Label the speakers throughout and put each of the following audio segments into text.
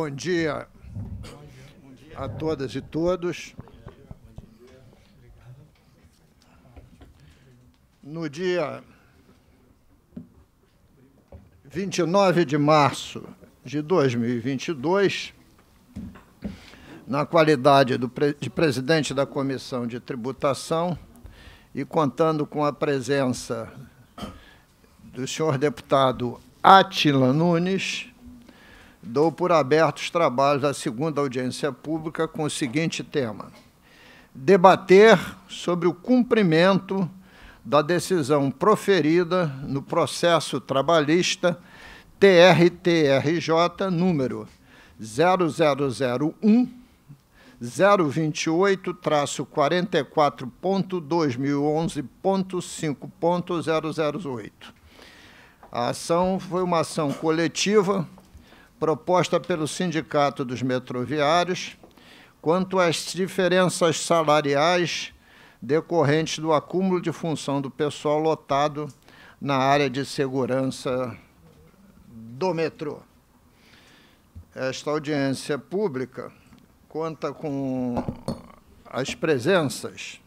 Speaker 1: Bom dia a todas e todos. No dia 29 de março de 2022, na qualidade de presidente da Comissão de Tributação e contando com a presença do senhor deputado Atila Nunes, dou por aberto os trabalhos da segunda audiência pública com o seguinte tema: debater sobre o cumprimento da decisão proferida no processo trabalhista TRTRJ número 0001 028-44.2011.5.008. A ação foi uma ação coletiva proposta pelo Sindicato dos Metroviários quanto às diferenças salariais decorrentes do acúmulo de função do pessoal lotado na área de segurança do metrô. Esta audiência pública conta com as presenças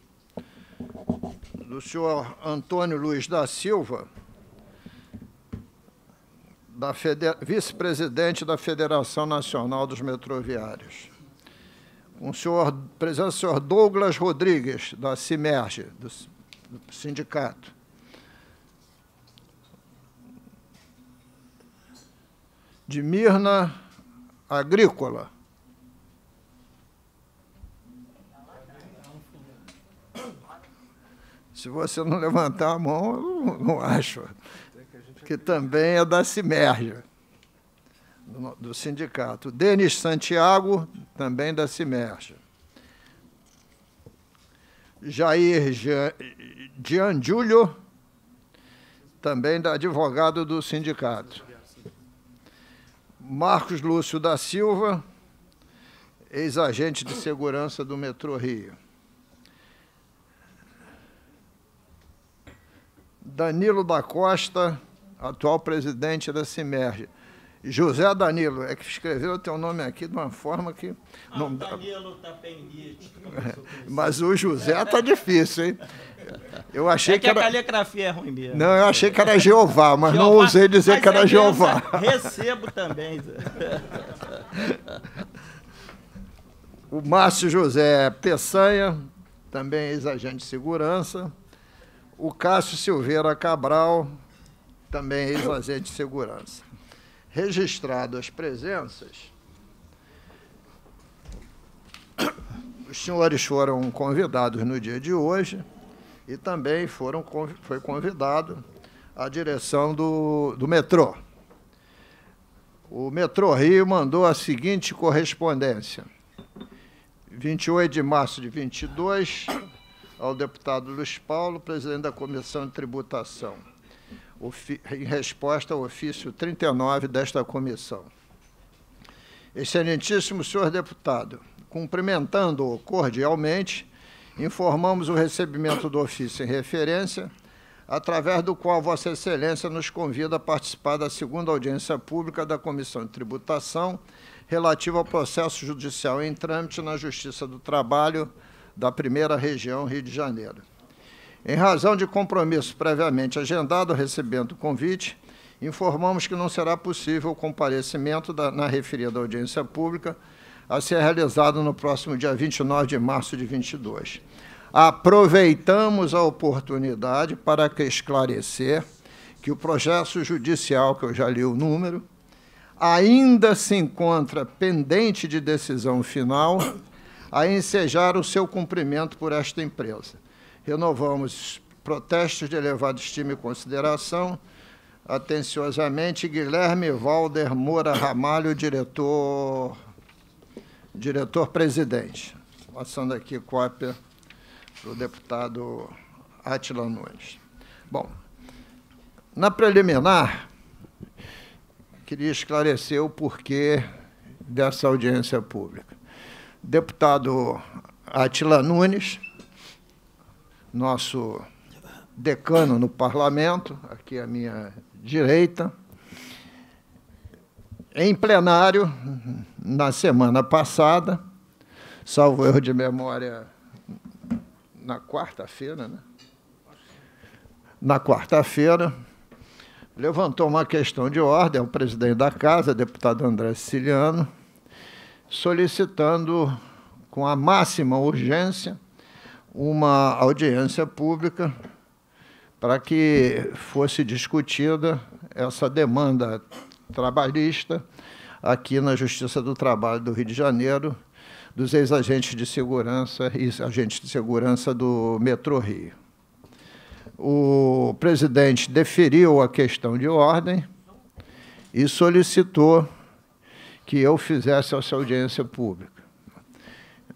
Speaker 1: do senhor Antônio Luiz da Silva, da vice-presidente da Federação Nacional dos Metroviários. Com o senhor, presença do senhor Douglas Rodrigues, da CIMERGE, do, do sindicato. de Mirna Agrícola. Se você não levantar a mão, eu não acho que também é da Cimerja, do, do sindicato. Denis Santiago, também da Cimerja. Jair Gianjulio, também da advogado do sindicato. Marcos Lúcio da Silva, ex-agente de segurança do Metrô Rio. Danilo da Costa, atual presidente da CIMERG. José Danilo, é que escreveu o teu nome aqui de uma forma que. Ah, não... Danilo tá Mas o José tá difícil, hein? Eu achei é que, que, a caligrafia é ruim mesmo. Não, eu achei que era Jeová, mas Jeová, não usei dizer que era é Jeová. Recebo também. o Márcio José Peçanha, também ex-agente de segurança. O Cássio Silveira Cabral, também ex-agente de segurança. Registrado as presenças, os senhores foram convidados no dia de hoje e também foram, foi convidado a direção do, do metrô. O Metrô Rio mandou a seguinte correspondência. 28 de março de 22, ao deputado Luiz Paulo, presidente da Comissão de Tributação em resposta ao ofício 39 desta comissão. Excelentíssimo senhor deputado, cumprimentando-o cordialmente, informamos o recebimento do ofício em referência, através do qual Vossa Excelência nos convida a participar da segunda audiência pública da Comissão de Tributação relativa ao processo judicial em trâmite na Justiça do Trabalho da Primeira Região Rio de Janeiro. Em razão de compromisso previamente agendado, recebendo o convite, informamos que não será possível o comparecimento da, na referida audiência pública a ser realizado no próximo dia 29 de março de 22. Aproveitamos a oportunidade para esclarecer que o processo judicial, que eu já li o número, ainda se encontra pendente de decisão final a ensejar o seu cumprimento por esta empresa. Renovamos protestos de elevado estima e consideração. Atenciosamente, Guilherme Valder Moura Ramalho, diretor diretor-presidente. Passando aqui cópia para o deputado Atila Nunes. Bom, na preliminar, queria esclarecer o porquê dessa audiência pública. Deputado Atila Nunes nosso decano no parlamento, aqui à minha direita, em plenário, na semana passada, salvo erro de memória, na quarta-feira, né? Na quarta-feira, levantou uma questão de ordem ao presidente da casa, deputado André Siciliano, solicitando com a máxima urgência uma audiência pública para que fosse discutida essa demanda trabalhista aqui na Justiça do Trabalho do Rio de Janeiro, dos ex-agentes de segurança e agentes de segurança do Metrô Rio. O presidente deferiu a questão de ordem e solicitou que eu fizesse essa audiência pública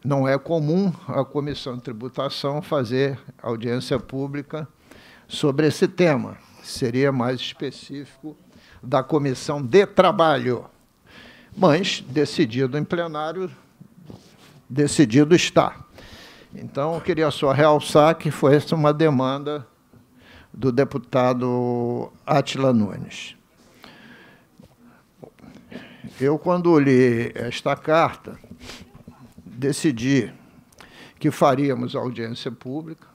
Speaker 1: não é comum a Comissão de Tributação fazer audiência pública sobre esse tema. Seria mais específico da Comissão de Trabalho. Mas, decidido em plenário, decidido está. Então, eu queria só realçar que foi essa uma demanda do deputado Atila Nunes. Eu, quando li esta carta, decidi que faríamos audiência pública,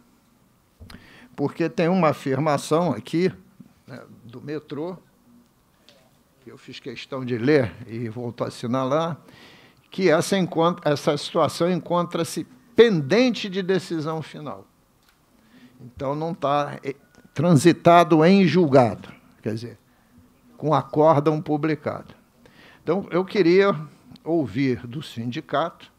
Speaker 1: porque tem uma afirmação aqui né, do metrô, que eu fiz questão de ler e volto a assinalar, que essa, essa situação encontra-se pendente de decisão final. Então, não está é, transitado em julgado, quer dizer, com acórdão publicado. Então, eu queria ouvir do sindicato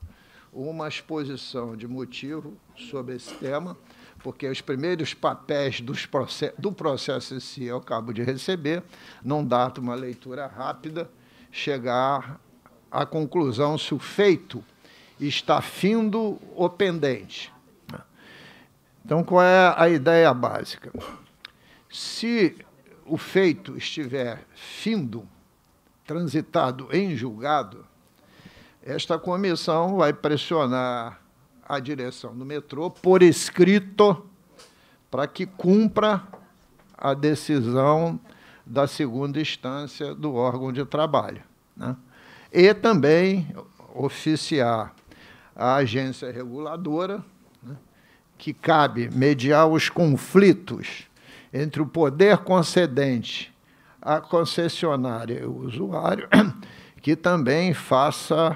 Speaker 1: uma exposição de motivo sobre esse tema, porque os primeiros papéis process do processo em si eu acabo de receber, não dá uma leitura rápida, chegar à conclusão se o feito está findo ou pendente. Então, qual é a ideia básica? Se o feito estiver findo, transitado em julgado, esta comissão vai pressionar a direção do metrô por escrito para que cumpra a decisão da segunda instância do órgão de trabalho. Né? E também oficiar a agência reguladora, né? que cabe mediar os conflitos entre o poder concedente, a concessionária e o usuário, que também faça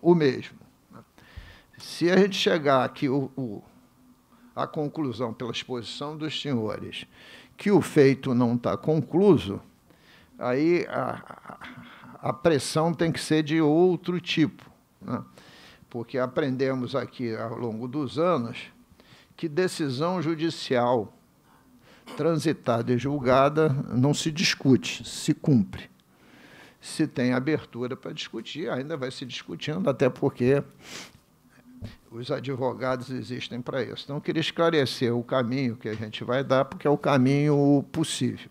Speaker 1: o mesmo. Se a gente chegar aqui o, o, a conclusão pela exposição dos senhores que o feito não está concluso, aí a, a, pressão tem que ser de outro tipo. Né? Porque aprendemos aqui ao longo dos anos que decisão judicial transitada e julgada não se discute, se cumpre se tem abertura para discutir, ainda vai se discutindo, até porque os advogados existem para isso. Então, eu queria esclarecer o caminho que a gente vai dar, porque é o caminho possível.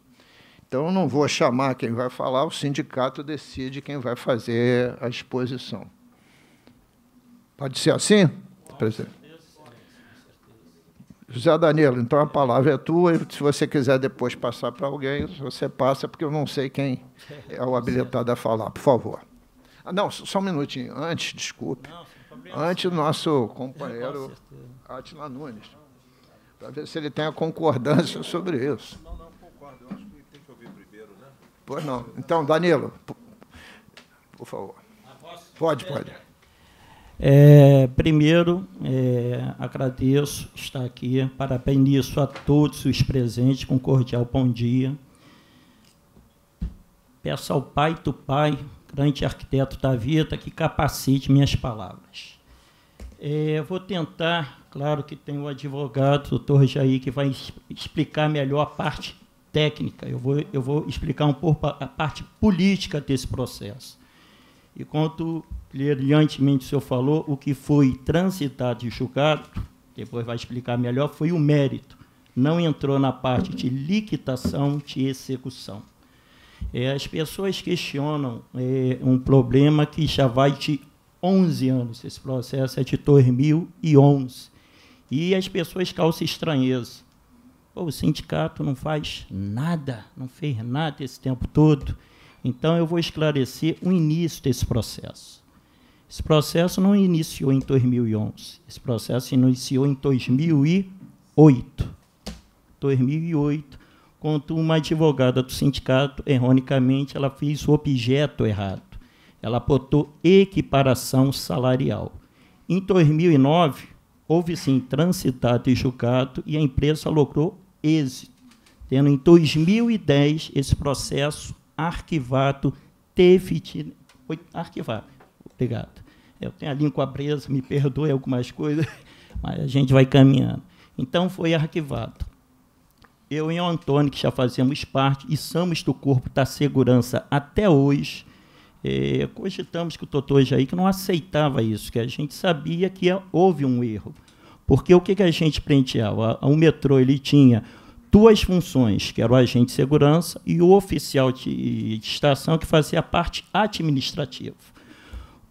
Speaker 1: Então, eu não vou chamar quem vai falar, o sindicato decide quem vai fazer a exposição. Pode ser assim, presidente? José Danilo, então a palavra é tua, e se você quiser depois passar para alguém, você passa, porque eu não sei quem é o habilitado a falar, por favor. Ah, não, só um minutinho, antes, desculpe, antes o nosso companheiro Atila Nunes, para ver se ele tem a concordância sobre isso. Não, não, concordo, eu acho que tem que ouvir primeiro, né? Pois não. Então, Danilo, por favor. Pode, pode.
Speaker 2: É, primeiro, é, agradeço estar aqui, parabéns a todos os presentes com cordial bom dia. Peço ao Pai do Pai, grande arquiteto da vida, que capacite minhas palavras. É, vou tentar, claro que tem o advogado, doutor Jair, que vai explicar melhor a parte técnica, eu vou, eu vou explicar um pouco a parte política desse processo. E quanto brilhantemente o senhor falou, o que foi transitado e julgado, depois vai explicar melhor, foi o mérito. Não entrou na parte de liquidação de execução. É, as pessoas questionam é, um problema que já vai de 11 anos, esse processo é de 2011. E as pessoas causam estranheza. Pô, o sindicato não faz nada, não fez nada esse tempo todo. Então, eu vou esclarecer o início desse processo. Esse processo não iniciou em 2011, esse processo iniciou em 2008. 2008, quando uma advogada do sindicato, erronicamente, ela fez o objeto errado. Ela botou equiparação salarial. Em 2009, houve sim transitado e julgado e a empresa logrou êxito, tendo em 2010 esse processo arquivado, teve, arquivado Obrigado. Eu tenho a língua presa, me perdoe algumas coisas, mas a gente vai caminhando. Então foi arquivado. Eu e o Antônio, que já fazemos parte e somos do corpo da segurança até hoje, é, cogitamos que o doutor Jair que não aceitava isso, que a gente sabia que houve um erro. Porque o que, que a gente prenteava? O metrô ele tinha duas funções, que era o agente de segurança e o oficial de, de estação, que fazia a parte administrativa.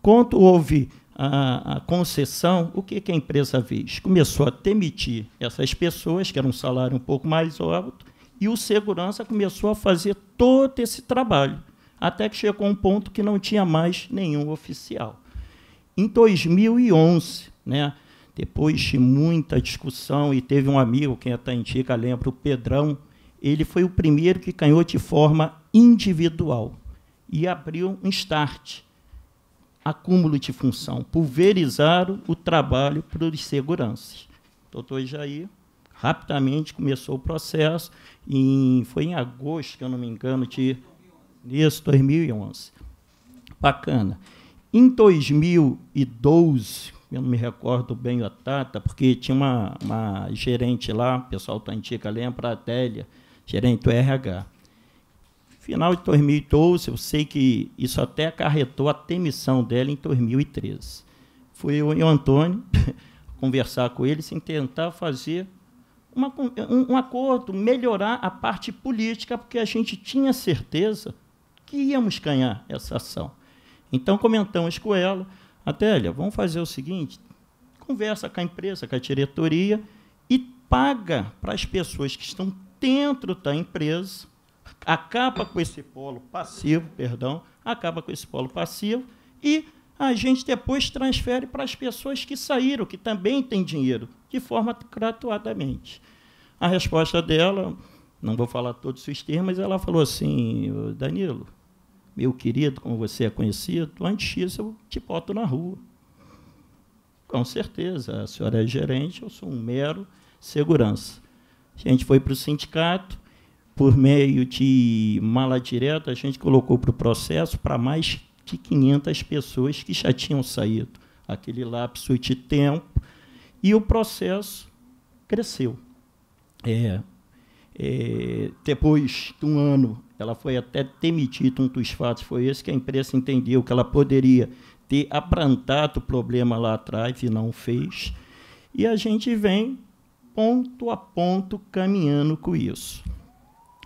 Speaker 2: Enquanto houve a, a concessão, o que, que a empresa fez? Começou a demitir essas pessoas, que era um salário um pouco mais alto, e o segurança começou a fazer todo esse trabalho, até que chegou a um ponto que não tinha mais nenhum oficial. Em 2011, né, depois de muita discussão, e teve um amigo, quem é Antiga, lembra, o Pedrão, ele foi o primeiro que ganhou de forma individual e abriu um start acúmulo de função, pulverizaram o trabalho para os seguranças. O doutor Jair rapidamente começou o processo, em, foi em agosto, se eu não me engano, de isso, 2011. Bacana. Em 2012, eu não me recordo bem a data, porque tinha uma, uma gerente lá, o pessoal da antiga lembra, a Adélia, gerente do RH. Final de 2012, eu sei que isso até acarretou a demissão dela em 2013. Fui eu e o Antônio conversar com eles em tentar fazer uma, um, um acordo, melhorar a parte política, porque a gente tinha certeza que íamos ganhar essa ação. Então comentamos com ela, Atélia, vamos fazer o seguinte, conversa com a empresa, com a diretoria e paga para as pessoas que estão dentro da empresa acaba com esse polo passivo, perdão, acaba com esse polo passivo e a gente depois transfere para as pessoas que saíram, que também têm dinheiro, de forma gratuitamente. A resposta dela, não vou falar todos os termos, ela falou assim, Danilo, meu querido, como você é conhecido, antes disso eu te boto na rua. Com certeza, a senhora é gerente, eu sou um mero segurança. A gente foi para o sindicato, por meio de mala direta, a gente colocou para o processo para mais de 500 pessoas que já tinham saído. Aquele lapso de tempo. E o processo cresceu. É, é, depois de um ano, ela foi até demitida. Um dos fatos foi esse que a imprensa entendeu que ela poderia ter aprantado o problema lá atrás e não fez. E a gente vem ponto a ponto caminhando com isso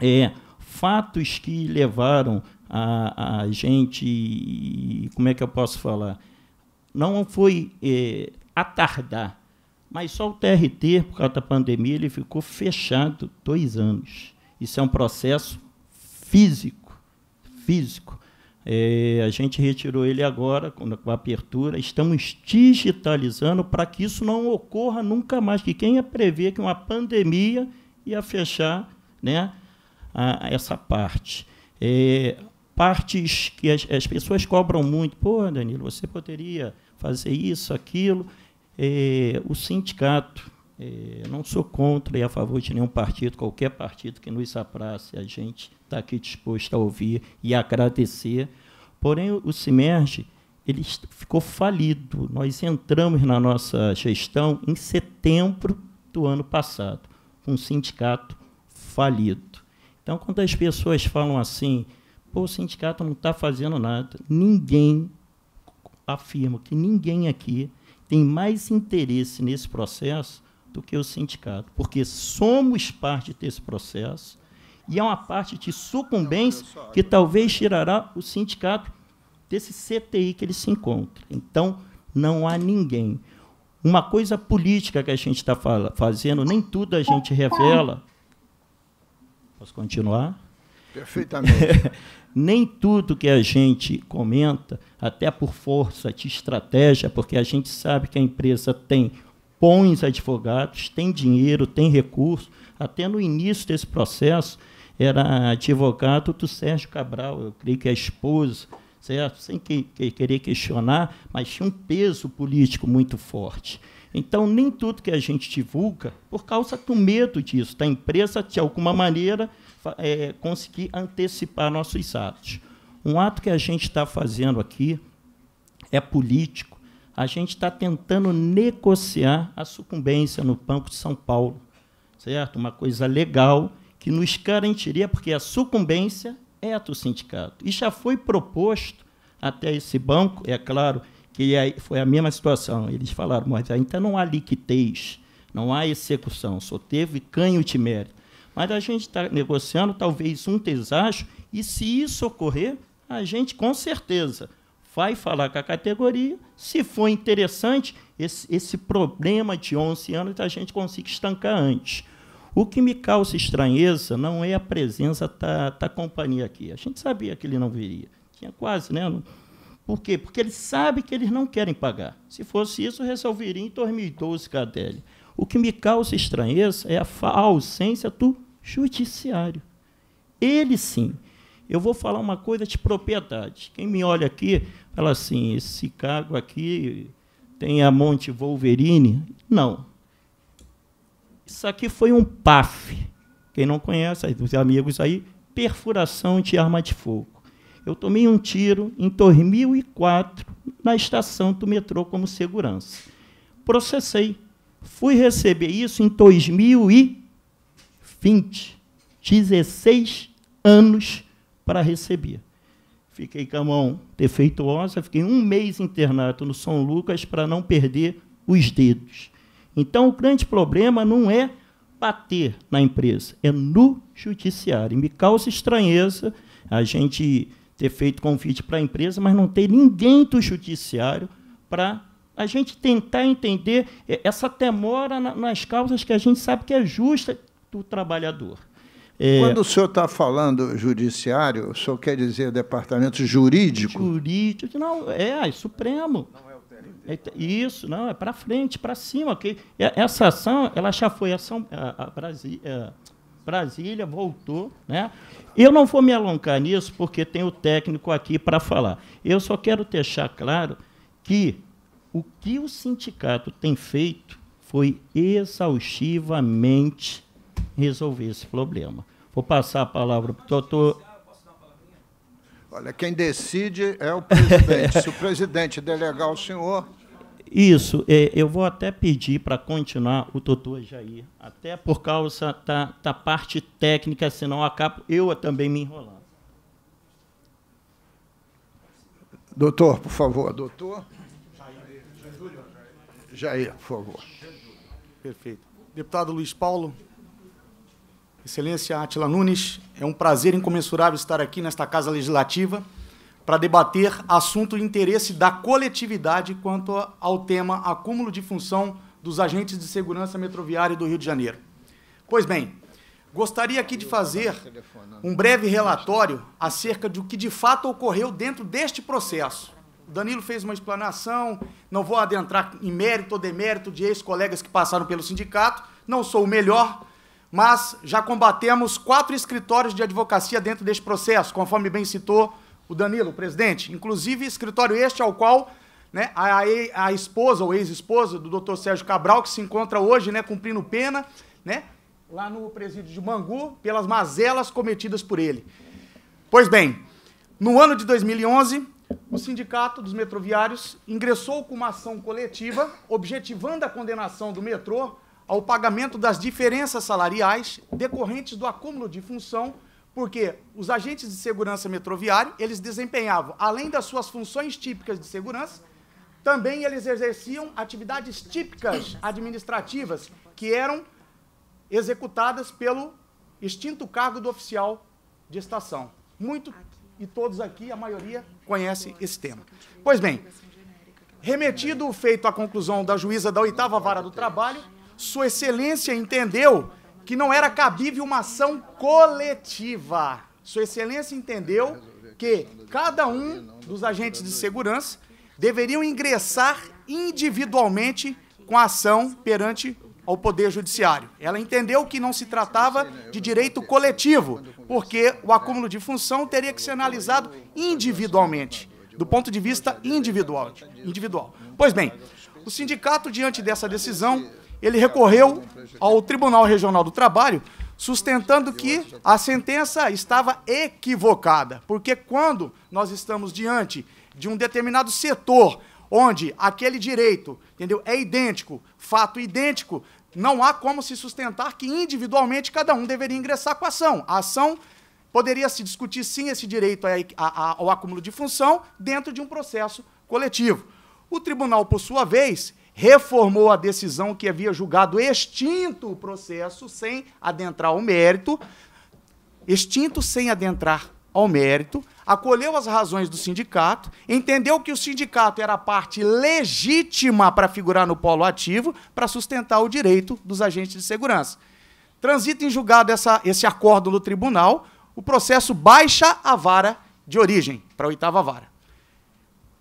Speaker 2: é, fatos que levaram a, a gente, como é que eu posso falar? Não foi é, atardar, mas só o TRT, por causa da pandemia, ele ficou fechado dois anos. Isso é um processo físico, físico. É, a gente retirou ele agora, com a apertura. Estamos digitalizando para que isso não ocorra nunca mais. Que quem ia prever que uma pandemia ia fechar né, a, essa parte. É, partes que as, as, pessoas cobram muito. Pô, Danilo, você poderia fazer isso, aquilo. É, o sindicato, é, não sou contra e a favor de nenhum partido, qualquer partido que nos aprace, a gente está aqui disposto a ouvir e agradecer. Porém, o CIMERG, ele ficou falido. Nós entramos na nossa gestão em setembro do ano passado, com um sindicato falido. Então, quando as pessoas falam assim, o sindicato não está fazendo nada, ninguém, afirma que ninguém aqui tem mais interesse nesse processo do que o sindicato, porque somos parte desse processo e é uma parte de sucumbência que talvez tirará o sindicato desse CTI que ele se encontra. Então, não há ninguém. Uma coisa política que a gente está fazendo, nem tudo a gente revela, Posso continuar?
Speaker 1: Perfeitamente.
Speaker 2: Nem tudo que a gente comenta, até por força de estratégia, porque a gente sabe que a empresa tem bons advogados, tem dinheiro, tem recurso. Até no início desse processo, era advogado do Sérgio Cabral, eu creio que é esposa, certo? sem que, que, querer questionar, mas tinha um peso político muito forte. Então, nem tudo que a gente divulga, por causa do medo disso, da empresa, de alguma maneira, é, conseguir antecipar nossos atos. Um ato que a gente está fazendo aqui é político. A gente está tentando negociar a sucumbência no Banco de São Paulo, certo? Uma coisa legal que nos garantiria, porque a sucumbência é do sindicato. E já foi proposto até esse banco, é claro, que é, foi a mesma situação. Eles falaram, mas ainda não há liquidez, não há execução, só teve canho de mérito. Mas a gente está negociando talvez um desastre, e se isso ocorrer, a gente com certeza vai falar com a categoria. Se for interessante, esse, esse problema de 11 anos a gente consiga estancar antes. O que me causa estranheza não é a presença da, da companhia aqui. A gente sabia que ele não viria. Tinha quase, né? Não, por quê? Porque ele sabe que eles não querem pagar. Se fosse isso, resolveria em 2012 Cadelli. O que me causa estranheza é a, a ausência do judiciário. Ele sim. Eu vou falar uma coisa de propriedade. Quem me olha aqui fala assim: esse cargo aqui tem a Monte Wolverine. Não. Isso aqui foi um PAF. Quem não conhece, os amigos aí, perfuração de arma de fogo. Eu tomei um tiro em 2004 na estação do metrô como segurança. Processei. Fui receber isso em 2020. 16 anos para receber. Fiquei com a mão defeituosa, fiquei um mês internado no São Lucas para não perder os dedos. Então, o grande problema não é bater na empresa, é no judiciário. E me causa estranheza a gente ter feito convite para a empresa, mas não ter ninguém do judiciário para a gente tentar entender essa demora nas causas que a gente sabe que é justa do trabalhador.
Speaker 1: É, Quando é, o senhor está falando judiciário, o senhor quer dizer departamento jurídico? Jurídico, não,
Speaker 2: é, é Supremo. Não é o TRT. É, é, isso, não, é para frente, para cima. Okay? Essa ação, ela já foi ação a, a Brasília é, Brasília, voltou. Né? Eu não vou me alongar nisso, porque tem o técnico aqui para falar. Eu só quero deixar claro que o que o sindicato tem feito foi exaustivamente resolver esse problema. Vou passar a palavra para o doutor.
Speaker 1: Olha, quem decide é o presidente. Se o presidente delegar o senhor,
Speaker 2: isso, é, eu vou até pedir para continuar o doutor Jair, até por causa da, da parte técnica, senão acabo eu
Speaker 1: também me enrolando. Doutor, por favor, doutor. Jair, por favor.
Speaker 3: Perfeito. Deputado Luiz Paulo, Excelência Atila Nunes, é um prazer incomensurável estar aqui nesta Casa Legislativa para debater assunto de interesse da coletividade quanto ao tema acúmulo de função dos agentes de segurança metroviária do Rio de Janeiro. Pois bem, gostaria aqui de fazer um breve relatório acerca do que de fato ocorreu dentro deste processo. O Danilo fez uma explanação, não vou adentrar em mérito ou demérito de ex-colegas que passaram pelo sindicato, não sou o melhor, mas já combatemos quatro escritórios de advocacia dentro deste processo, conforme bem citou o Danilo, o presidente, inclusive escritório este ao qual né, a, a esposa ou ex-esposa do Dr. Sérgio Cabral, que se encontra hoje né, cumprindo pena, né, lá no presídio de Mangu, pelas mazelas cometidas por ele. Pois bem, no ano de 2011, o Sindicato dos Metroviários ingressou com uma ação coletiva objetivando a condenação do metrô ao pagamento das diferenças salariais decorrentes do acúmulo de função porque os agentes de segurança metroviária, eles desempenhavam, além das suas funções típicas de segurança, também eles exerciam atividades típicas administrativas, que eram executadas pelo extinto cargo do oficial de estação. Muito, e todos aqui, a maioria, conhece esse tema. Pois bem, remetido o feito à conclusão da juíza da oitava vara do trabalho, sua excelência entendeu que não era cabível uma ação coletiva. Sua Excelência entendeu que cada um dos agentes de segurança deveriam ingressar individualmente com a ação perante ao Poder Judiciário. Ela entendeu que não se tratava de direito coletivo, porque o acúmulo de função teria que ser analisado individualmente, do ponto de vista individual. individual. Pois bem, o sindicato, diante dessa decisão, ele recorreu ao Tribunal Regional do Trabalho, sustentando que a sentença estava equivocada, porque quando nós estamos diante de um determinado setor onde aquele direito, entendeu, é idêntico, fato idêntico, não há como se sustentar que individualmente cada um deveria ingressar com a ação. A ação poderia se discutir sim esse direito ao acúmulo de função dentro de um processo coletivo. O tribunal, por sua vez, reformou a decisão que havia julgado extinto o processo sem adentrar ao mérito, extinto sem adentrar ao mérito, acolheu as razões do sindicato, entendeu que o sindicato era a parte legítima para figurar no polo ativo para sustentar o direito dos agentes de segurança. Transita em julgado essa, esse acordo no tribunal, o processo baixa a vara de origem para a oitava vara.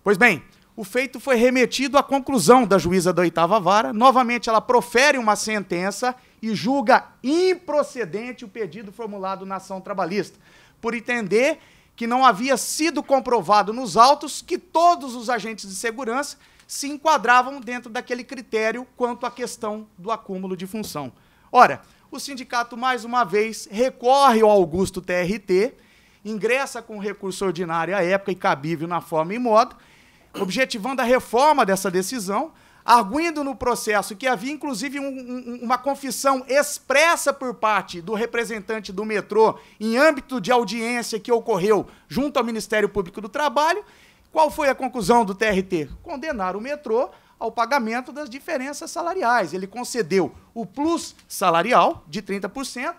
Speaker 3: Pois bem, o feito foi remetido à conclusão da juíza da oitava vara. Novamente, ela profere uma sentença e julga improcedente o pedido formulado na ação trabalhista, por entender que não havia sido comprovado nos autos que todos os agentes de segurança se enquadravam dentro daquele critério quanto à questão do acúmulo de função. Ora, o sindicato, mais uma vez, recorre ao Augusto TRT, ingressa com recurso ordinário à época e cabível na forma e modo objetivando a reforma dessa decisão, arguindo no processo que havia inclusive um, um, uma confissão expressa por parte do representante do metrô em âmbito de audiência que ocorreu junto ao Ministério Público do Trabalho. Qual foi a conclusão do TRT? Condenar o metrô ao pagamento das diferenças salariais. Ele concedeu o plus salarial de 30%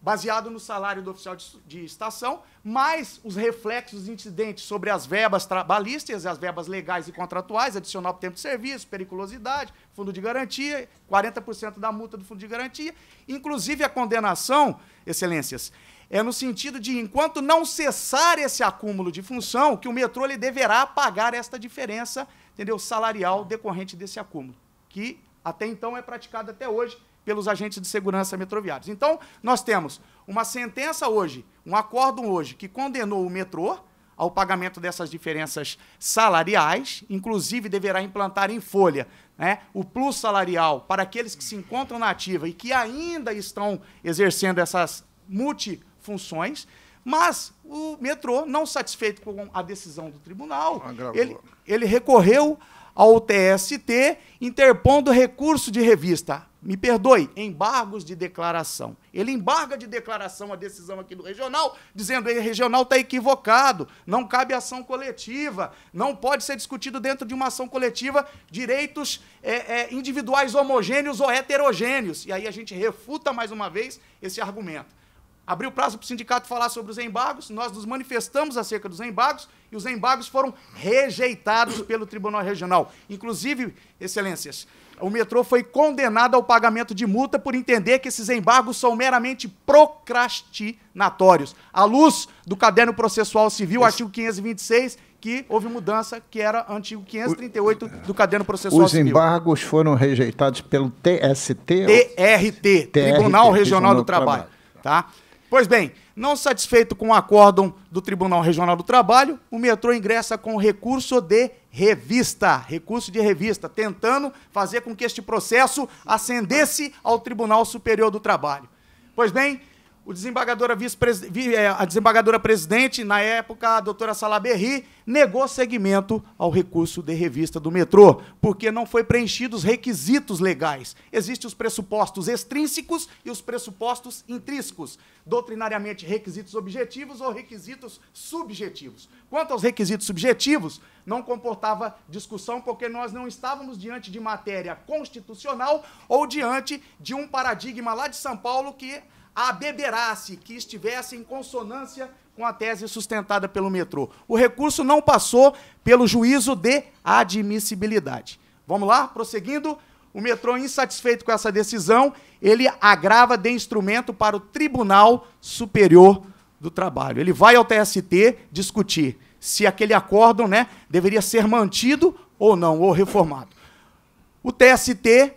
Speaker 3: baseado no salário do oficial de, de estação, mais os reflexos incidentes sobre as verbas trabalhistas, as verbas legais e contratuais, adicional por tempo de serviço, periculosidade, fundo de garantia, 40% da multa do fundo de garantia, inclusive a condenação, excelências, é no sentido de, enquanto não cessar esse acúmulo de função, que o metrô ele deverá pagar esta diferença entendeu, salarial decorrente desse acúmulo, que até então é praticado até hoje pelos agentes de segurança metroviários. Então, nós temos uma sentença hoje, um acórdão hoje, que condenou o metrô ao pagamento dessas diferenças salariais, inclusive deverá implantar em folha né, o plus salarial para aqueles que se encontram na ativa e que ainda estão exercendo essas multifunções. Mas o metrô, não satisfeito com a decisão do tribunal, ah, ele, ele recorreu ao TST, interpondo recurso de revista me perdoe, embargos de declaração. Ele embarga de declaração a decisão aqui do regional, dizendo que o regional está equivocado, não cabe ação coletiva, não pode ser discutido dentro de uma ação coletiva direitos é, é, individuais homogêneos ou heterogêneos. E aí a gente refuta mais uma vez esse argumento. Abriu prazo para o sindicato falar sobre os embargos, nós nos manifestamos acerca dos embargos e os embargos foram rejeitados pelo Tribunal Regional. Inclusive, excelências, o metrô foi condenado ao pagamento de multa por entender que esses embargos são meramente procrastinatórios. À luz do caderno processual civil, artigo 526, que houve mudança, que era antigo 538 do caderno processual civil. Os
Speaker 1: embargos foram rejeitados pelo TST?
Speaker 3: TRT,
Speaker 1: TRT Tribunal Regional do Trabalho.
Speaker 3: Trabalho. Tá? Pois bem, não satisfeito com o acórdão do Tribunal Regional do Trabalho, o metrô ingressa com recurso de revista, recurso de revista, tentando fazer com que este processo ascendesse ao Tribunal Superior do Trabalho. Pois bem, o desembargadora é, a desembargadora presidente, na época, a doutora Salaberry, negou seguimento ao recurso de revista do metrô, porque não foi preenchidos os requisitos legais. Existem os pressupostos extrínsecos e os pressupostos intrínsecos, doutrinariamente requisitos objetivos ou requisitos subjetivos. Quanto aos requisitos subjetivos, não comportava discussão, porque nós não estávamos diante de matéria constitucional ou diante de um paradigma lá de São Paulo que abeberasse, que estivesse em consonância com a tese sustentada pelo metrô. O recurso não passou pelo juízo de admissibilidade. Vamos lá, prosseguindo. O metrô, insatisfeito com essa decisão, ele agrava de instrumento para o Tribunal Superior do Trabalho. Ele vai ao TST discutir se aquele acórdão né, deveria ser mantido ou não, ou reformado. O TST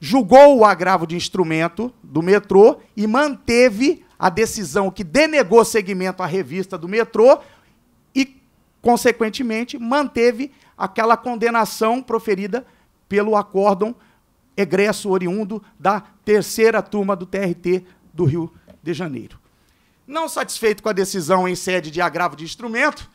Speaker 3: julgou o agravo de instrumento do metrô e manteve a decisão que denegou segmento à revista do metrô e, consequentemente, manteve aquela condenação proferida pelo acórdão egresso oriundo da terceira turma do TRT do Rio de Janeiro. Não satisfeito com a decisão em sede de agravo de instrumento,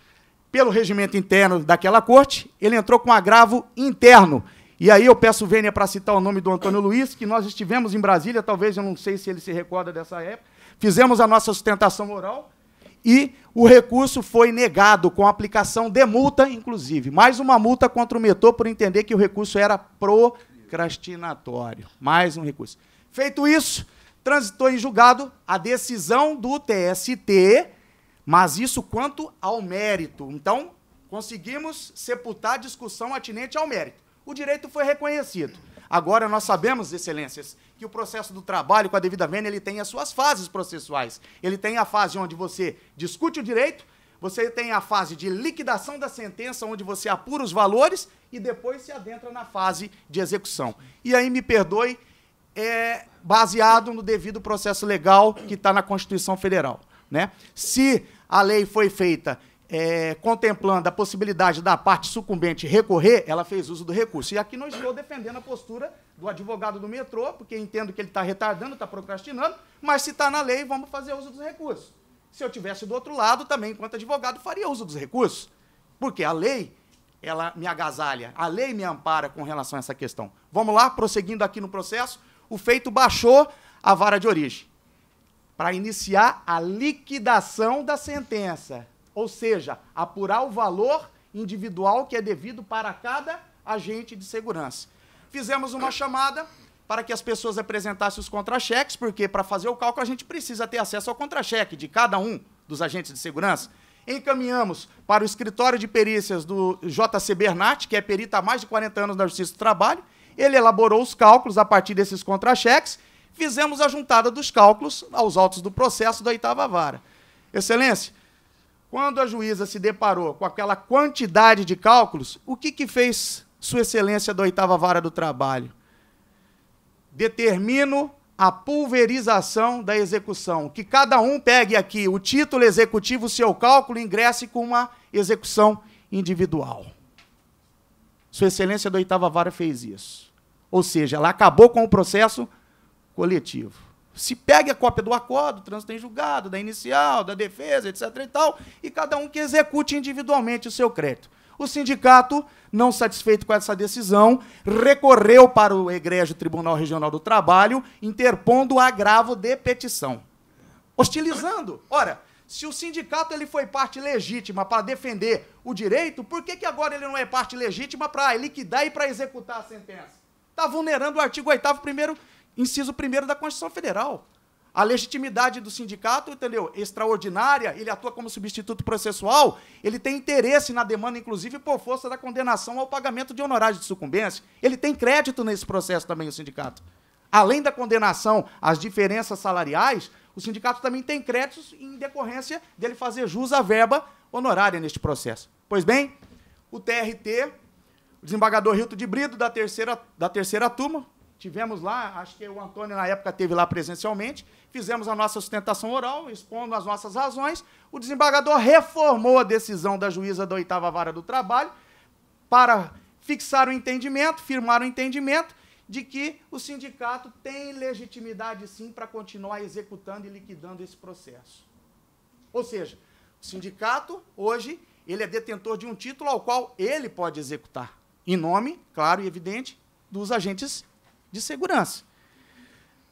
Speaker 3: pelo regimento interno daquela corte, ele entrou com agravo interno e aí eu peço Vênia para citar o nome do Antônio Luiz, que nós estivemos em Brasília, talvez eu não sei se ele se recorda dessa época, fizemos a nossa sustentação oral e o recurso foi negado com aplicação de multa, inclusive. Mais uma multa contra o metrô por entender que o recurso era procrastinatório. Mais um recurso. Feito isso, transitou em julgado a decisão do TST, mas isso quanto ao mérito. Então, conseguimos sepultar a discussão atinente ao mérito o direito foi reconhecido. Agora, nós sabemos, excelências, que o processo do trabalho com a devida vênia, ele tem as suas fases processuais. Ele tem a fase onde você discute o direito, você tem a fase de liquidação da sentença, onde você apura os valores e depois se adentra na fase de execução. E aí, me perdoe, é baseado no devido processo legal que está na Constituição Federal. Né? Se a lei foi feita é, contemplando a possibilidade da parte sucumbente recorrer, ela fez uso do recurso. E aqui não estou defendendo a postura do advogado do metrô, porque entendo que ele está retardando, está procrastinando, mas se está na lei, vamos fazer uso dos recursos. Se eu tivesse do outro lado, também, enquanto advogado, faria uso dos recursos. Porque a lei, ela me agasalha, a lei me ampara com relação a essa questão. Vamos lá, prosseguindo aqui no processo, o feito baixou a vara de origem para iniciar a liquidação da sentença ou seja, apurar o valor individual que é devido para cada agente de segurança. Fizemos uma chamada para que as pessoas apresentassem os contra-cheques, porque para fazer o cálculo a gente precisa ter acesso ao contra-cheque de cada um dos agentes de segurança. Encaminhamos para o escritório de perícias do JC Bernat, que é perita há mais de 40 anos na Justiça do Trabalho. Ele elaborou os cálculos a partir desses contra-cheques. Fizemos a juntada dos cálculos aos autos do processo da oitava vara. Excelência, quando a juíza se deparou com aquela quantidade de cálculos, o que, que fez Sua Excelência da Oitava Vara do Trabalho? Determino a pulverização da execução. Que cada um pegue aqui o título executivo, o seu cálculo, ingresse com uma execução individual. Sua Excelência da Oitava Vara fez isso. Ou seja, ela acabou com o processo coletivo se pegue a cópia do acordo, trânsito em julgado, da inicial, da defesa, etc. e tal, e cada um que execute individualmente o seu crédito. O sindicato, não satisfeito com essa decisão, recorreu para o Egrégio Tribunal Regional do Trabalho, interpondo o agravo de petição. Hostilizando. Ora, se o sindicato ele foi parte legítima para defender o direito, por que, que agora ele não é parte legítima para liquidar e para executar a sentença? Está vulnerando o artigo 8 primeiro inciso 1 da Constituição Federal. A legitimidade do sindicato, entendeu? Extraordinária, ele atua como substituto processual, ele tem interesse na demanda, inclusive, por força da condenação ao pagamento de honorários de sucumbência. Ele tem crédito nesse processo também, o sindicato. Além da condenação às diferenças salariais, o sindicato também tem créditos em decorrência dele fazer jus à verba honorária neste processo. Pois bem, o TRT, o desembargador Hilton de Brido, da terceira, da terceira turma, Tivemos lá, acho que o Antônio na época teve lá presencialmente, fizemos a nossa sustentação oral, expondo as nossas razões. O desembargador reformou a decisão da juíza da oitava vara do trabalho para fixar o entendimento, firmar o entendimento de que o sindicato tem legitimidade sim para continuar executando e liquidando esse processo. Ou seja, o sindicato hoje ele é detentor de um título ao qual ele pode executar, em nome, claro e evidente, dos agentes de segurança.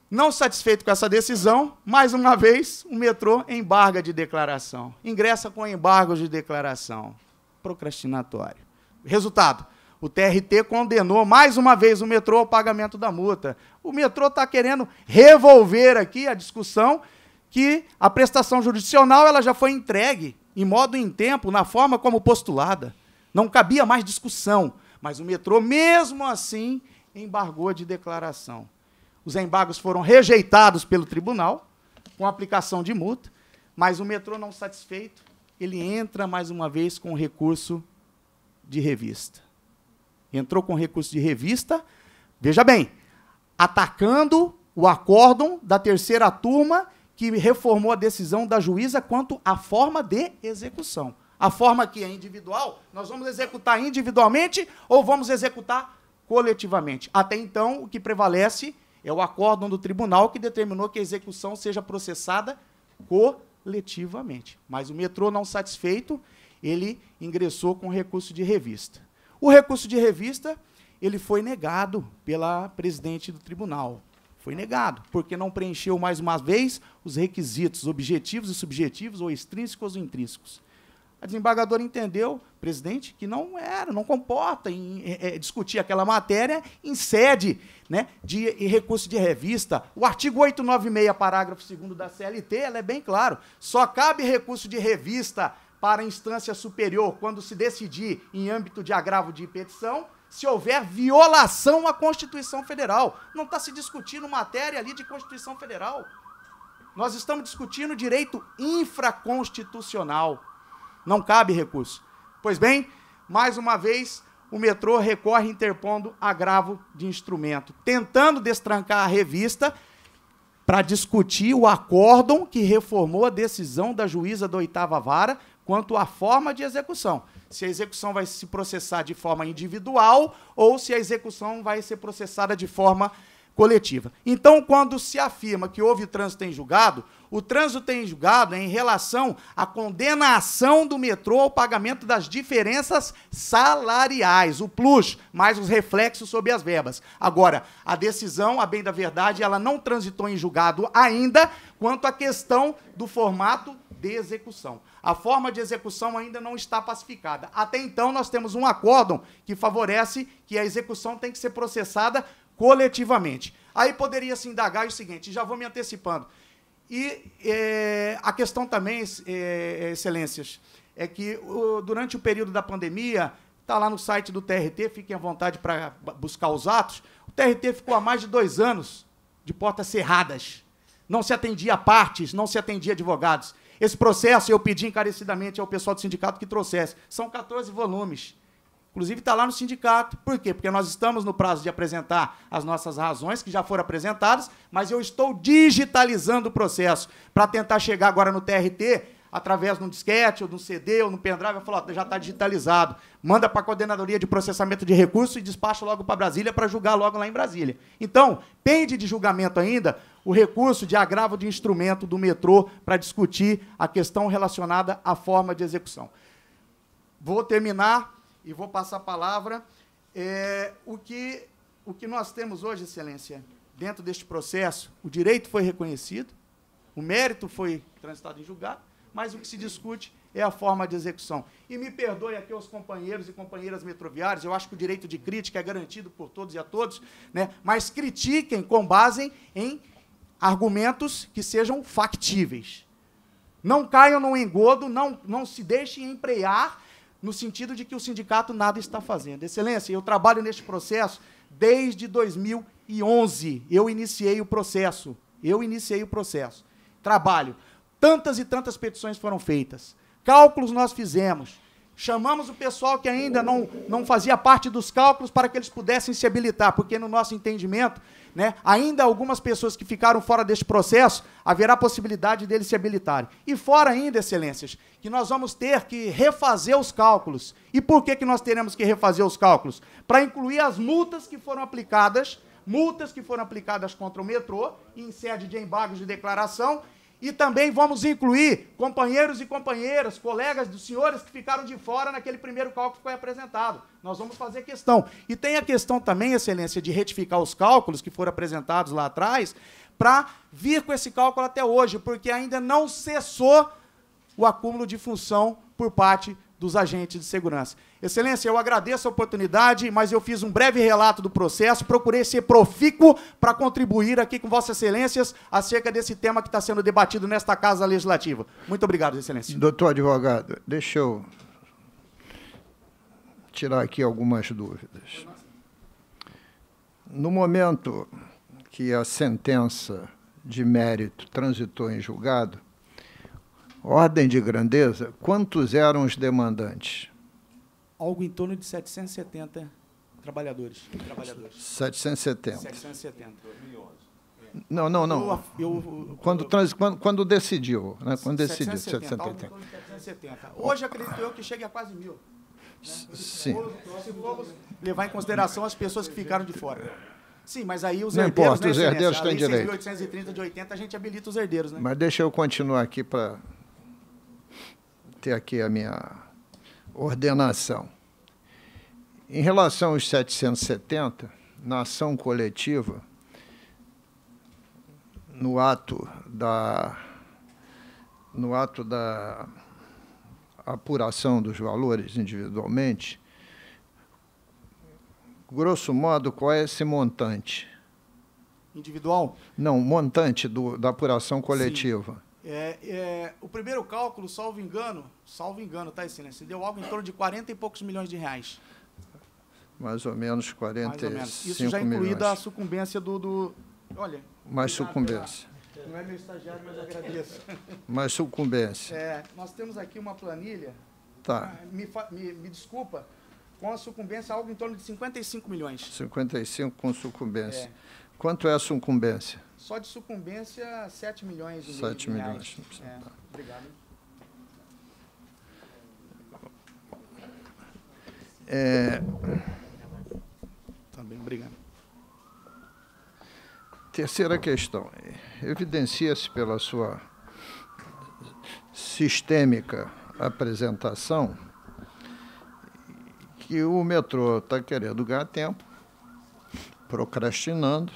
Speaker 3: Não satisfeito com essa decisão, mais uma vez, o metrô embarga de declaração. Ingressa com embargos de declaração. Procrastinatório. Resultado: o TRT condenou mais uma vez o metrô ao pagamento da multa. O metrô está querendo revolver aqui a discussão que a prestação judicial ela já foi entregue em modo e em tempo, na forma como postulada. Não cabia mais discussão. Mas o metrô, mesmo assim, embargou de declaração. Os embargos foram rejeitados pelo tribunal, com aplicação de multa, mas o metrô, não satisfeito, ele entra mais uma vez com recurso de revista. Entrou com recurso de revista, veja bem, atacando o acórdão da terceira turma que reformou a decisão da juíza quanto à forma de execução. A forma que é individual, nós vamos executar individualmente ou vamos executar coletivamente. Até então, o que prevalece é o acórdão do tribunal que determinou que a execução seja processada coletivamente. Mas o metrô, não satisfeito, ele ingressou com recurso de revista. O recurso de revista ele foi negado pela presidente do tribunal. Foi negado, porque não preencheu mais uma vez os requisitos objetivos e subjetivos, ou extrínsecos ou intrínsecos. A desembargadora entendeu, presidente, que não era, não comporta em, em, em, é, discutir aquela matéria em sede né, de recurso de revista. O artigo 896, parágrafo 2 da CLT, ela é bem claro. Só cabe recurso de revista para instância superior quando se decidir em âmbito de agravo de petição se houver violação à Constituição Federal. Não está se discutindo matéria ali de Constituição Federal. Nós estamos discutindo direito infraconstitucional não cabe recurso. Pois bem, mais uma vez, o metrô recorre interpondo agravo de instrumento, tentando destrancar a revista para discutir o acórdão que reformou a decisão da juíza da oitava vara quanto à forma de execução. Se a execução vai se processar de forma individual ou se a execução vai ser processada de forma coletiva. Então, quando se afirma que houve trânsito em julgado, o trânsito em julgado é em relação à condenação do metrô ao pagamento das diferenças salariais, o plus, mais os reflexos sobre as verbas. Agora, a decisão, a bem da verdade, ela não transitou em julgado ainda quanto à questão do formato de execução. A forma de execução ainda não está pacificada. Até então, nós temos um acórdão que favorece que a execução tem que ser processada coletivamente. Aí poderia se indagar o seguinte, já vou me antecipando. E é, a questão também, é, excelências, é que o, durante o período da pandemia, está lá no site do TRT, fiquem à vontade para buscar os atos. O TRT ficou há mais de dois anos de portas cerradas. Não se atendia partes, não se atendia advogados. Esse processo eu pedi encarecidamente ao pessoal do sindicato que trouxesse. São 14 volumes. Inclusive está lá no sindicato. Por quê? Porque nós estamos no prazo de apresentar as nossas razões, que já foram apresentadas, mas eu estou digitalizando o processo para tentar chegar agora no TRT através de um disquete, ou de um CD, ou de um pendrive, eu falo, já está digitalizado. Manda para a coordenadoria de processamento de recursos e despacha logo para Brasília para julgar logo lá em Brasília. Então, pende de julgamento ainda o recurso de agravo de instrumento do metrô para discutir a questão relacionada à forma de execução. Vou terminar e vou passar a palavra. É, o, que, o que nós temos hoje, Excelência, dentro deste processo, o direito foi reconhecido, o mérito foi transitado em julgado, mas o que se discute é a forma de execução. E me perdoe aqui os companheiros e companheiras metroviários, eu acho que o direito de crítica é garantido por todos e a todos, né? mas critiquem com base em argumentos que sejam factíveis. Não caiam no engodo, não, não se deixem emprear no sentido de que o sindicato nada está fazendo. Excelência, eu trabalho neste processo desde 2011. Eu iniciei o processo. Eu iniciei o processo. Trabalho. Tantas e tantas petições foram feitas. Cálculos nós fizemos. Chamamos o pessoal que ainda não, não fazia parte dos cálculos para que eles pudessem se habilitar, porque, no nosso entendimento, né? Ainda algumas pessoas que ficaram fora deste processo, haverá possibilidade deles se habilitarem. E fora ainda, excelências, que nós vamos ter que refazer os cálculos. E por que, que nós teremos que refazer os cálculos? Para incluir as multas que foram aplicadas multas que foram aplicadas contra o metrô em sede de embargos de declaração e também vamos incluir companheiros e companheiras, colegas dos senhores que ficaram de fora naquele primeiro cálculo que foi apresentado. Nós vamos fazer questão. E tem a questão também, Excelência, de retificar os cálculos que foram apresentados lá atrás, para vir com esse cálculo até hoje, porque ainda não cessou o acúmulo de função por parte dos agentes de segurança. Excelência, eu agradeço a oportunidade, mas eu fiz um breve relato do processo, procurei ser profícuo para contribuir aqui com Vossas Excelências acerca desse tema que está sendo debatido nesta Casa Legislativa. Muito obrigado, Excelência.
Speaker 1: Doutor advogado, deixa eu tirar aqui algumas dúvidas. No momento que a sentença de mérito transitou em julgado, ordem de grandeza, quantos eram os demandantes?
Speaker 3: algo em torno de 770 trabalhadores. trabalhadores. 770. 770.
Speaker 1: Não, não, não. Eu, eu, eu, quando, trans, quando, quando decidiu, né? quando decidiu, 770.
Speaker 3: 770. Hoje acredito eu que chegue a quase mil. Né? Sim. Vamos levar em consideração as pessoas que ficaram de fora. Sim, mas aí os Não herdeiros... Não importa, né, os herdeiros têm direito. 1830 de 80, a gente habilita os herdeiros. Né?
Speaker 1: Mas deixa eu continuar aqui para ter aqui a minha ordenação. Em relação aos 770, na ação coletiva, no ato da no ato da apuração dos valores individualmente, grosso modo, qual é esse montante? Individual? Não, montante do, da apuração coletiva. Sim.
Speaker 3: É, é, o primeiro cálculo, salvo engano, salvo engano, tá, Excelência? Deu algo em torno de 40 e poucos milhões de reais.
Speaker 1: Mais ou menos 45 milhões. Isso já incluída milhões. a
Speaker 3: sucumbência do. do... Olha.
Speaker 1: Mais sucumbência.
Speaker 3: Pela... Não é meu estagiário, mas agradeço.
Speaker 1: Mais sucumbência.
Speaker 3: É, nós temos aqui uma planilha. Tá. Ah, me, me, me desculpa, com a sucumbência, algo em torno
Speaker 1: de 55 milhões. 55 com sucumbência. É. Quanto é a sucumbência?
Speaker 3: Só de sucumbência, 7 milhões de 7 milhões. milhões. É, tá. Obrigado.
Speaker 1: É... Também, obrigado. Terceira questão. Evidencia-se pela sua sistêmica apresentação que o metrô está querendo ganhar tempo, procrastinando,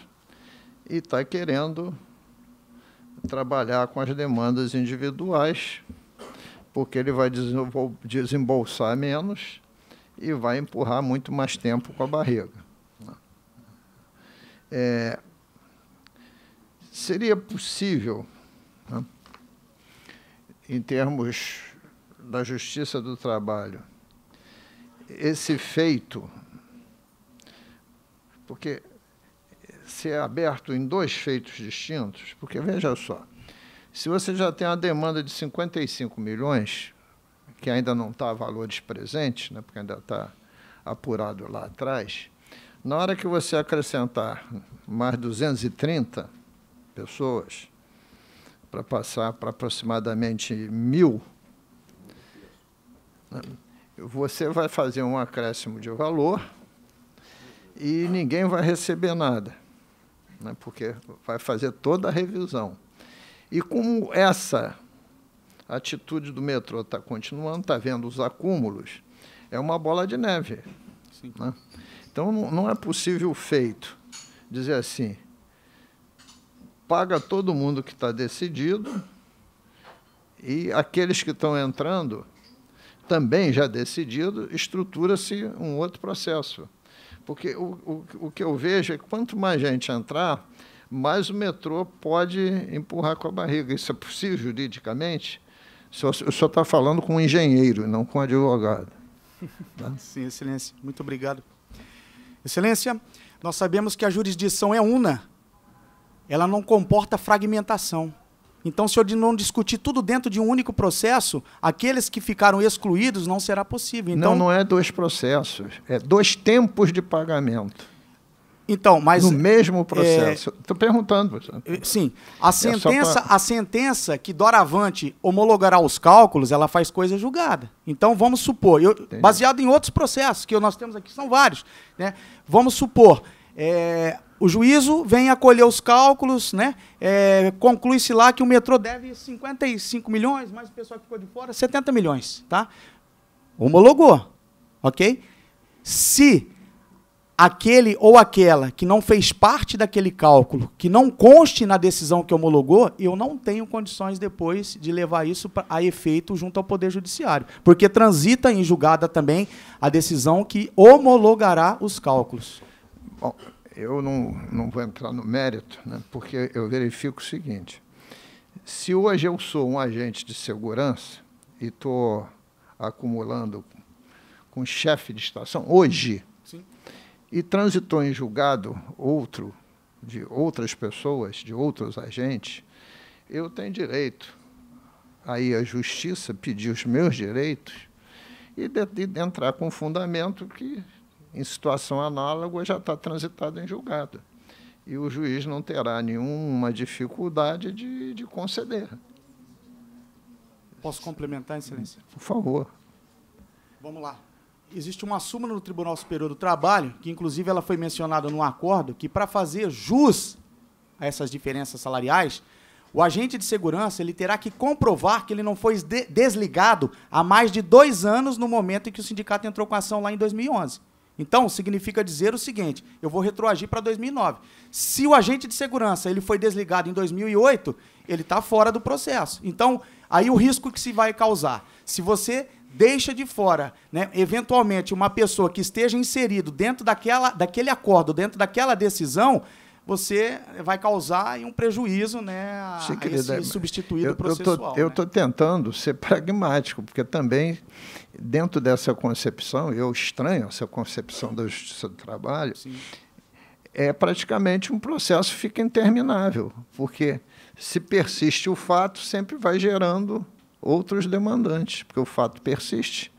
Speaker 1: e está querendo trabalhar com as demandas individuais, porque ele vai desembolsar menos e vai empurrar muito mais tempo com a barriga. É, seria possível, né, em termos da justiça do trabalho, esse feito, porque ser aberto em dois feitos distintos, porque veja só, se você já tem uma demanda de 55 milhões, que ainda não está a valores presentes, né, porque ainda está apurado lá atrás, na hora que você acrescentar mais 230 pessoas, para passar para aproximadamente mil, né, você vai fazer um acréscimo de valor e ninguém vai receber nada né, porque vai fazer toda a revisão. E como essa atitude do metrô está continuando, está vendo os acúmulos, é uma bola de neve. Né? Então não é possível feito dizer assim, paga todo mundo que está decidido e aqueles que estão entrando também já decidido, estrutura-se um outro processo. Porque o, o, o que eu vejo é que quanto mais gente entrar, mais o metrô pode empurrar com a barriga. Isso é possível juridicamente? O senhor está falando com um engenheiro, não com um advogado. Tá? Sim, Excelência. Muito obrigado.
Speaker 3: Excelência, nós sabemos que a jurisdição é una. Ela não comporta fragmentação. Então, se eu não discutir tudo dentro de um único processo, aqueles que ficaram excluídos não será possível. Então, não, não
Speaker 1: é dois processos, é
Speaker 3: dois tempos de pagamento. Então, mas no mesmo é, processo. Estou é, perguntando. Sim, a é sentença, é pra... a sentença que doravante homologará os cálculos, ela faz coisa julgada. Então, vamos supor, eu, baseado em outros processos que nós temos aqui, são vários, né? Vamos supor, é, o juízo vem acolher os cálculos, né? É, conclui-se lá que o metrô deve 55 milhões, mais o pessoal que ficou de fora, 70 milhões, tá? Homologou, ok? Se aquele ou aquela que não fez parte daquele cálculo, que não conste na decisão que homologou, eu não tenho condições depois de levar isso a efeito junto ao Poder Judiciário, porque transita em julgada também a decisão que homologará
Speaker 1: os cálculos. Bom, eu não, não vou entrar no mérito, né, porque eu verifico o seguinte: se hoje eu sou um agente de segurança e estou acumulando com chefe de estação, hoje, Sim. e transitou em julgado outro, de outras pessoas, de outros agentes, eu tenho direito aí a justiça pedir os meus direitos e de, de entrar com fundamento que em situação análoga já está transitado em julgado. E o juiz não terá nenhuma dificuldade de, de conceder. Posso complementar, Excelência? Por favor.
Speaker 3: Vamos lá. Existe uma súmula no Tribunal Superior do Trabalho, que inclusive ela foi mencionada no acordo, que para fazer jus a essas diferenças salariais, o agente de segurança ele terá que comprovar que ele não foi desligado há mais de dois anos no momento em que o sindicato entrou com a ação lá em 2011. Então, significa dizer o seguinte, eu vou retroagir para 2009. Se o agente de segurança ele foi desligado em 2008, ele está fora do processo. Então, aí o risco que se vai causar. Se você deixa de fora, né, eventualmente, uma pessoa que esteja inserido dentro daquela, daquele acordo, dentro daquela decisão, você vai causar um prejuízo né, a, Sim, querida, a esse substituído eu, processual. Eu estou
Speaker 1: né? tentando ser pragmático, porque também, dentro dessa concepção, eu estranho essa concepção da justiça do trabalho, Sim. é praticamente um processo fica interminável, porque se persiste o fato, sempre vai gerando outros demandantes, porque o fato persiste.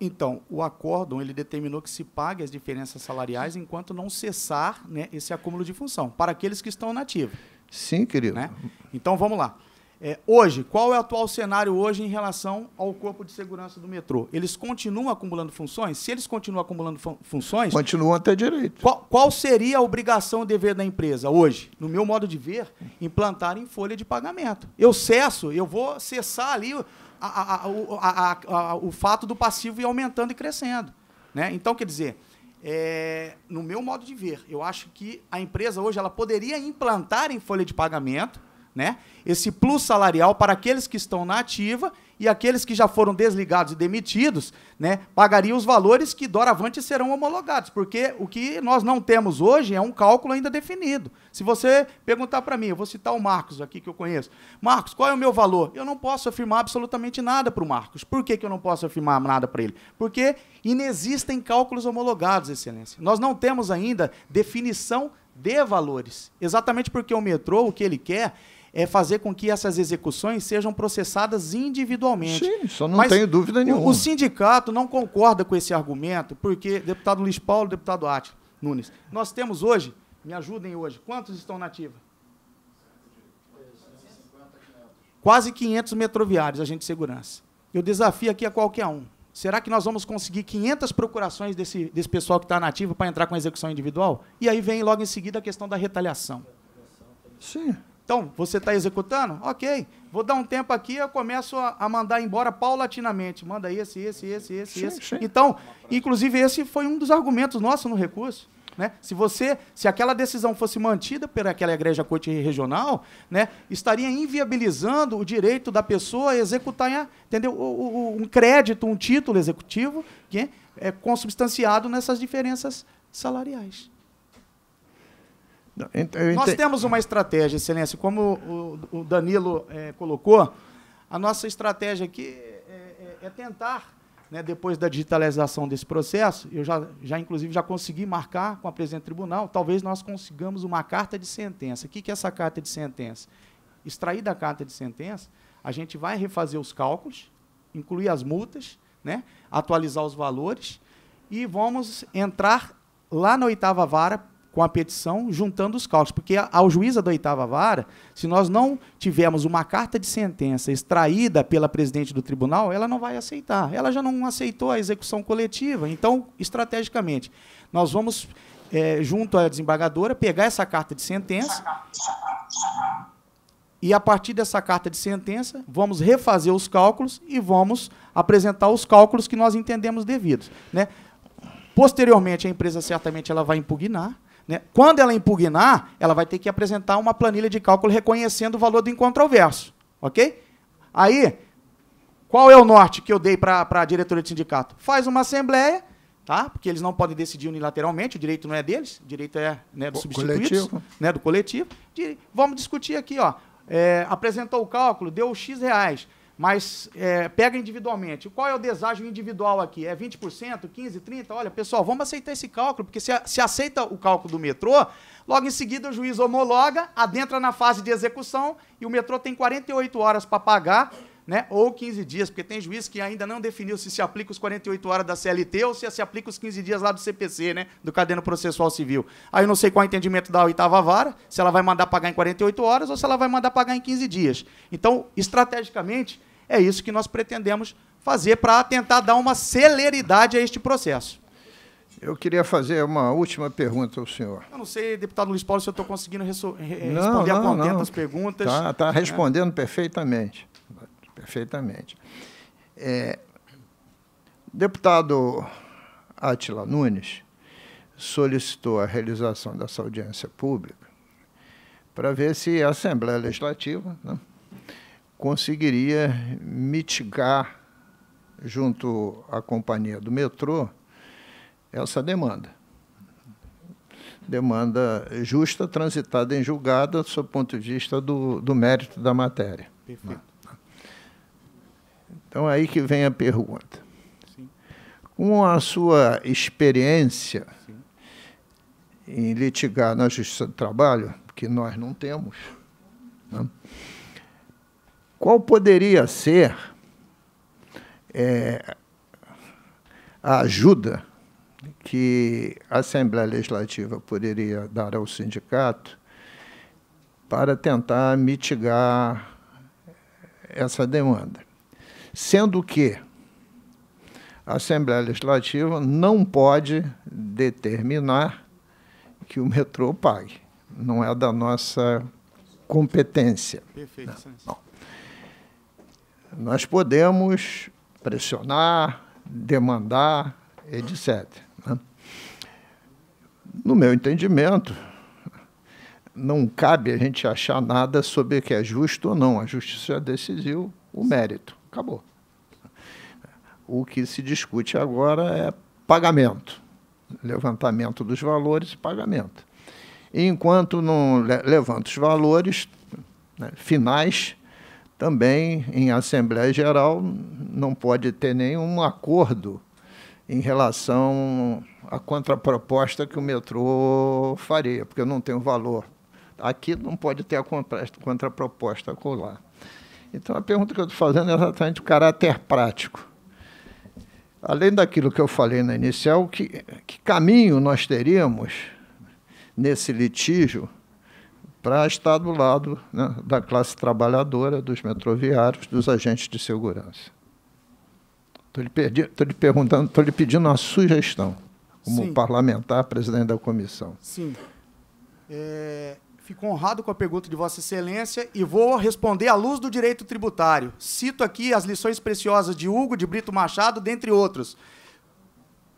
Speaker 1: Então, o acórdão ele determinou que se
Speaker 3: pague as diferenças salariais enquanto não cessar né, esse acúmulo de função, para aqueles que estão nativos. Sim, querido. Né? Então, vamos lá. É, hoje, qual é o atual cenário hoje em relação ao corpo de segurança do metrô? Eles continuam acumulando funções? Se eles continuam acumulando fun funções. Continuam até direito. Qual, qual, seria a obrigação e dever da empresa hoje, no meu modo de ver, implantar em folha de pagamento? Eu cesso, eu vou cessar ali a, a, o fato do passivo ir aumentando e crescendo. Né? Então, quer dizer, é, no meu modo de ver, eu acho que a empresa hoje ela poderia implantar em folha de pagamento né, esse plus salarial para aqueles que estão na ativa e aqueles que já foram desligados e demitidos, né, pagariam os valores que doravante serão homologados, porque o que nós não temos hoje é um cálculo ainda definido. Se você perguntar para mim, eu vou citar o Marcos aqui que eu conheço. Marcos, qual é o meu valor? Eu não posso afirmar absolutamente nada para o Marcos. Por que, que eu não posso afirmar nada para ele? Porque inexistem cálculos homologados, excelência. Nós não temos ainda definição de valores. Exatamente porque o metrô, o que ele quer é fazer com que essas execuções sejam processadas individualmente. Sim, só não Mas tenho dúvida nenhuma. O, sindicato não concorda com esse argumento, porque, deputado Luiz Paulo, deputado Ati Nunes, nós temos hoje, me ajudem hoje, quantos estão na ativa? Quase 500 metroviários, agente de segurança. Eu desafio aqui a qualquer um. Será que nós vamos conseguir 500 procurações desse, desse pessoal que está nativo para entrar com execução individual? E aí vem logo em seguida a questão da retaliação. Sim. Então, você está executando? Ok. Vou dar um tempo aqui, eu começo a, a mandar embora paulatinamente. Manda esse, esse, esse, esse, sim, esse. Sim. Então, inclusive, esse foi um dos argumentos nossos no recurso. Né? Se você, se aquela decisão fosse mantida pelaquela igreja corte regional, né, estaria inviabilizando o direito da pessoa a executar, entendeu, o, o, um crédito, um título executivo que é, é consubstanciado nessas diferenças salariais.
Speaker 1: Nós temos uma
Speaker 3: estratégia, Excelência. Como o, Danilo é, colocou, a nossa estratégia aqui é, é, é tentar, né, depois da digitalização desse processo, eu já, já, inclusive, já consegui marcar com a presidente do tribunal, talvez nós consigamos uma carta de sentença. O que, é essa carta de sentença? Extrair da carta de sentença, a gente vai refazer os cálculos, incluir as multas, né, atualizar os valores e vamos entrar lá na oitava vara com a petição juntando os cálculos, porque ao juíza da oitava vara, se nós não tivermos uma carta de sentença extraída pela presidente do tribunal, ela não vai aceitar. Ela já não aceitou a execução coletiva. Então, estrategicamente, nós vamos, é, junto à desembargadora, pegar essa carta de sentença e, a partir dessa carta de sentença, vamos refazer os cálculos e vamos apresentar os cálculos que nós entendemos devidos. Né? Posteriormente, a empresa certamente ela vai impugnar, né? Quando ela impugnar, ela vai ter que apresentar uma planilha de cálculo reconhecendo o valor do incontroverso. Ok? Aí, qual é o norte que eu dei para a diretoria do sindicato? Faz uma assembleia, tá? porque eles não podem decidir unilateralmente, o direito não é deles, o direito é né, dos substituídos, né, do coletivo. De, vamos discutir aqui, ó. É, apresentou o cálculo, deu X reais. Mas é, pega individualmente. Qual é o deságio individual aqui? É 20%, 15%, 30%? Olha, pessoal, vamos aceitar esse cálculo, porque se, se aceita o cálculo do metrô, logo em seguida o juiz homologa, adentra na fase de execução e o metrô tem 48 horas para pagar né? ou 15 dias, porque tem juiz que ainda não definiu se se aplica os 48 horas da CLT ou se se aplica os 15 dias lá do CPC, né? do Cadeno Processual Civil. Aí eu não sei qual é o entendimento da oitava vara, se ela vai mandar pagar em 48 horas ou se ela vai mandar pagar em 15 dias. Então, estrategicamente, é isso que nós pretendemos fazer para tentar dar uma celeridade a este processo.
Speaker 1: Eu queria fazer uma última pergunta ao senhor.
Speaker 3: Eu não sei, deputado Luiz Paulo, se eu estou conseguindo responder não, não, a
Speaker 1: contento as perguntas. Está tá, tá né? respondendo perfeitamente. Perfeitamente. É, deputado Atila Nunes solicitou a realização dessa audiência pública para ver se a Assembleia Legislativa né, conseguiria mitigar, junto à companhia do metrô, essa demanda. Demanda justa, transitada em julgada, sob o ponto de vista do, do mérito da matéria. Perfeito. Então, aí que vem a pergunta. Sim. Com a sua experiência Sim. em litigar na Justiça do Trabalho, que nós não temos, né? qual poderia ser é, a ajuda que a Assembleia Legislativa poderia dar ao sindicato para tentar mitigar essa demanda. Sendo que a Assembleia Legislativa não pode determinar que o metrô pague. Não é da nossa competência. Perfeito. Não. Nós podemos pressionar, demandar, etc. Né? No meu entendimento, não cabe a gente achar nada sobre o que é justo ou não. A justiça decidiu o mérito. Acabou. O que se discute agora é pagamento, levantamento dos valores e pagamento. enquanto não levanta os valores né, finais, também em Assembleia Geral não pode ter nenhum acordo em relação à contraproposta que o metrô faria, porque não tem o valor. Aqui não pode ter a contraproposta lá. Então, a pergunta que eu estou fazendo é exatamente o caráter prático. Além daquilo que eu falei na inicial, que, que caminho nós teríamos nesse litígio para estar do lado né, da classe trabalhadora, dos metroviários, dos agentes de segurança. Estou lhe, perguntando, estou lhe pedindo uma sugestão, como Sim. parlamentar, presidente da comissão.
Speaker 3: Sim. É, fico honrado com a pergunta de Vossa Excelência e vou responder à luz do direito tributário. Cito aqui as lições preciosas de Hugo de Brito Machado, dentre outros.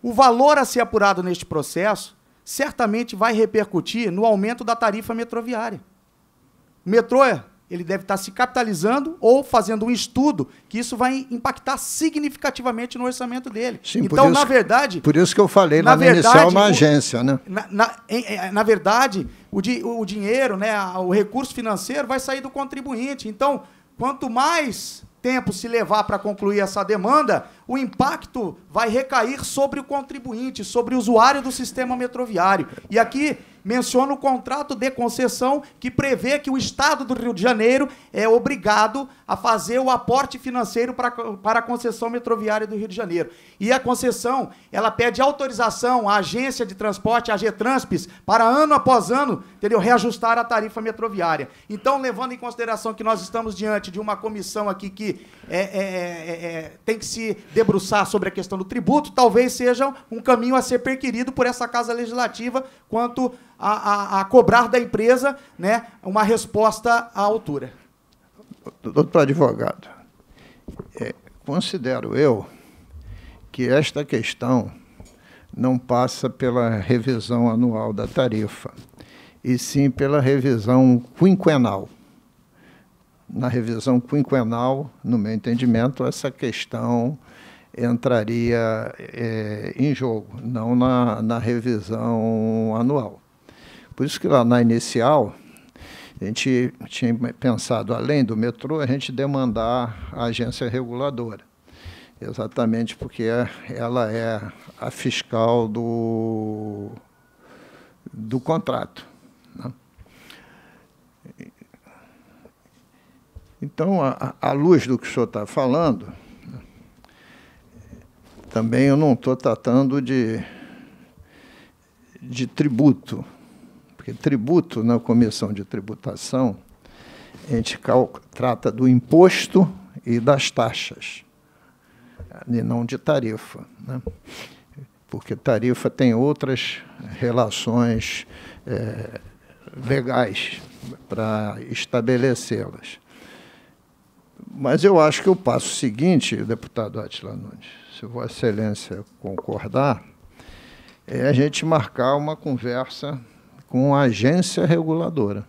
Speaker 3: O valor a ser apurado neste processo certamente vai repercutir no aumento da tarifa metroviária. O metrô, ele deve estar se capitalizando ou fazendo um estudo que isso vai impactar significativamente no orçamento dele. Sim, então, isso, na verdade.
Speaker 1: Por isso que eu falei na, na é verdade, inicial uma agência, né?
Speaker 3: Na, na, é, é, na verdade, o, di, o dinheiro, né, o recurso financeiro vai sair do contribuinte. Então, quanto mais tempo se levar para concluir essa demanda, o impacto vai recair sobre o contribuinte, sobre o usuário do sistema metroviário. E aqui menciona o contrato de concessão que prevê que o Estado do Rio de Janeiro é obrigado a fazer o aporte financeiro para, para a concessão metroviária do Rio de Janeiro. E a concessão, ela pede autorização à agência de transporte, a Getranspis, para ano após ano, entendeu, reajustar a tarifa metroviária. Então, levando em consideração que nós estamos diante de uma comissão aqui que é é, é, é, é, tem que se debruçar sobre a questão do tributo, talvez seja um caminho a ser perquirido por essa Casa Legislativa quanto a, a, a cobrar da empresa né, uma resposta à altura.
Speaker 1: Doutor advogado, considero eu que esta questão não passa pela revisão anual da tarifa, e sim pela revisão quinquenal na revisão quinquenal, no meu entendimento, essa questão entraria é, em jogo, não na, na revisão anual. Por isso que lá na inicial, a gente tinha pensado, além do metrô, a gente demandar a agência reguladora, exatamente porque ela é a fiscal do, do contrato. Então, à luz do que o senhor está falando, também eu não estou tratando de, de tributo, porque tributo, na comissão de tributação, a gente trata do imposto e das taxas, e não de tarifa. Né? Porque tarifa tem outras relações é, legais para estabelecê-las. Mas eu acho que o passo seguinte, deputado Atila Nunes, se Vossa Excelência concordar, é a gente marcar uma conversa com a agência reguladora.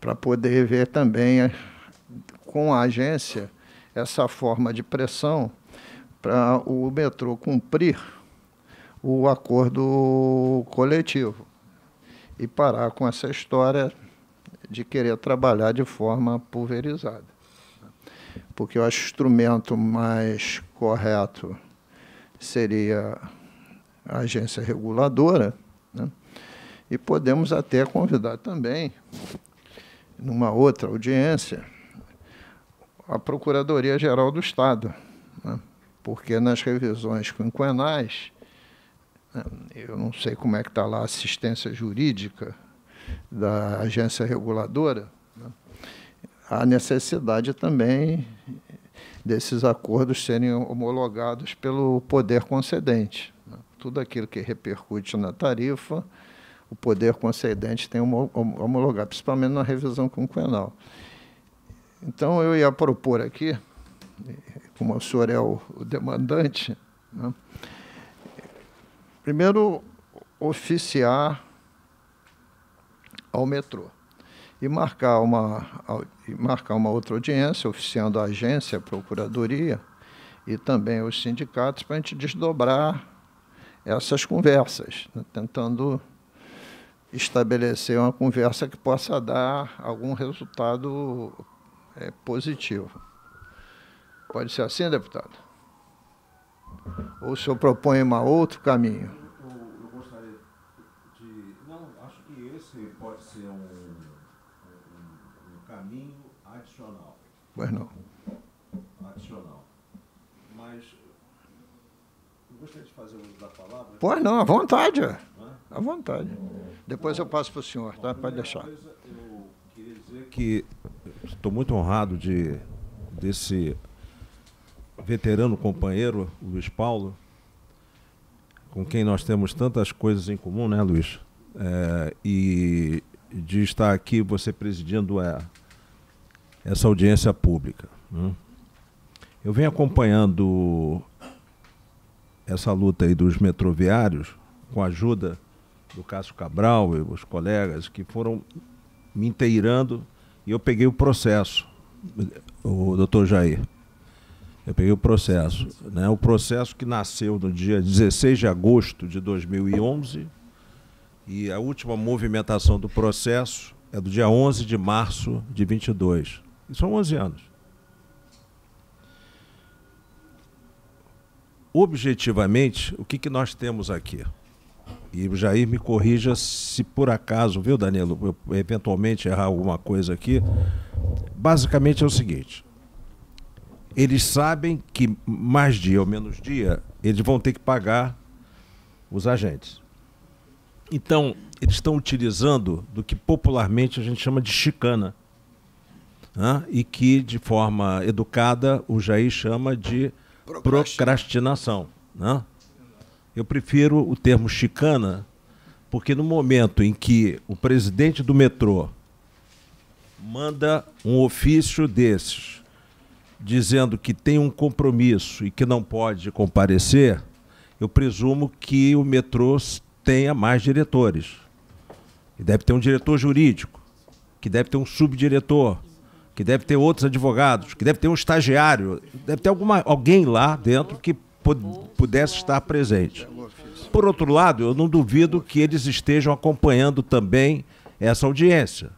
Speaker 1: Para poder ver também com a agência essa forma de pressão para o metrô cumprir o acordo coletivo e parar com essa história de querer trabalhar de forma pulverizada. Porque eu acho que o instrumento mais correto seria a agência reguladora, né? e podemos até convidar também, numa outra audiência, a Procuradoria-Geral do Estado, né? porque nas revisões quinquenais eu não sei como é que está lá a assistência jurídica da agência reguladora, né? há necessidade também desses acordos serem homologados pelo poder concedente. Né? Tudo aquilo que repercute na tarifa, o poder concedente tem homologar principalmente na revisão quinquenal. Então, eu ia propor aqui, como o senhor é o demandante, né? Primeiro, oficiar ao metrô e marcar uma, e marcar uma outra audiência, oficiando a agência, a procuradoria e também os sindicatos, para a gente desdobrar essas conversas, né, tentando estabelecer uma conversa que possa dar algum resultado é, positivo. Pode ser assim, deputado? Ou o senhor propõe uma outro caminho? Eu,
Speaker 4: eu gostaria de. Não, acho que esse pode ser um, um, um caminho adicional. Pois não. Adicional. Mas eu gostaria de fazer uso da palavra. Pois não, à vontade. Né?
Speaker 1: À vontade. Depois eu passo para o senhor, tá? Pode deixar. eu queria dizer que
Speaker 4: estou muito honrado de, desse veterano companheiro, Luiz Paulo, com quem nós temos tantas coisas em comum, né, Luiz? É, e de estar aqui você presidindo a, é, essa audiência pública. Né? Eu venho acompanhando essa luta aí dos metroviários com a ajuda
Speaker 5: do Cássio Cabral
Speaker 4: e os colegas que foram me inteirando e eu peguei o processo, o doutor Jair. Eu peguei o processo. Né? O processo que nasceu no dia 16 de agosto de 2011 e a última movimentação do processo é do dia 11 de março de 22. E são 11 anos. Objetivamente, o que, que nós temos aqui? E o Jair me corrija se por acaso, viu, Danilo, eu eventualmente errar alguma coisa aqui. Basicamente é o seguinte: eles sabem que mais dia ou menos dia eles vão ter que pagar os agentes. Então, eles estão utilizando do que popularmente a gente chama de chicana. Né? E que, de forma educada, o Jair chama de procrastinação. Né? Eu prefiro o termo chicana, porque no momento em que o presidente do metrô manda um ofício desses dizendo que tem um compromisso e que não pode comparecer, eu presumo que o metrô tenha mais diretores. E deve ter um diretor jurídico, que deve ter um subdiretor, que deve ter outros advogados, que deve ter um estagiário, deve ter alguma, alguém lá dentro que pudesse estar presente. Por outro lado, eu não duvido que eles estejam acompanhando também essa audiência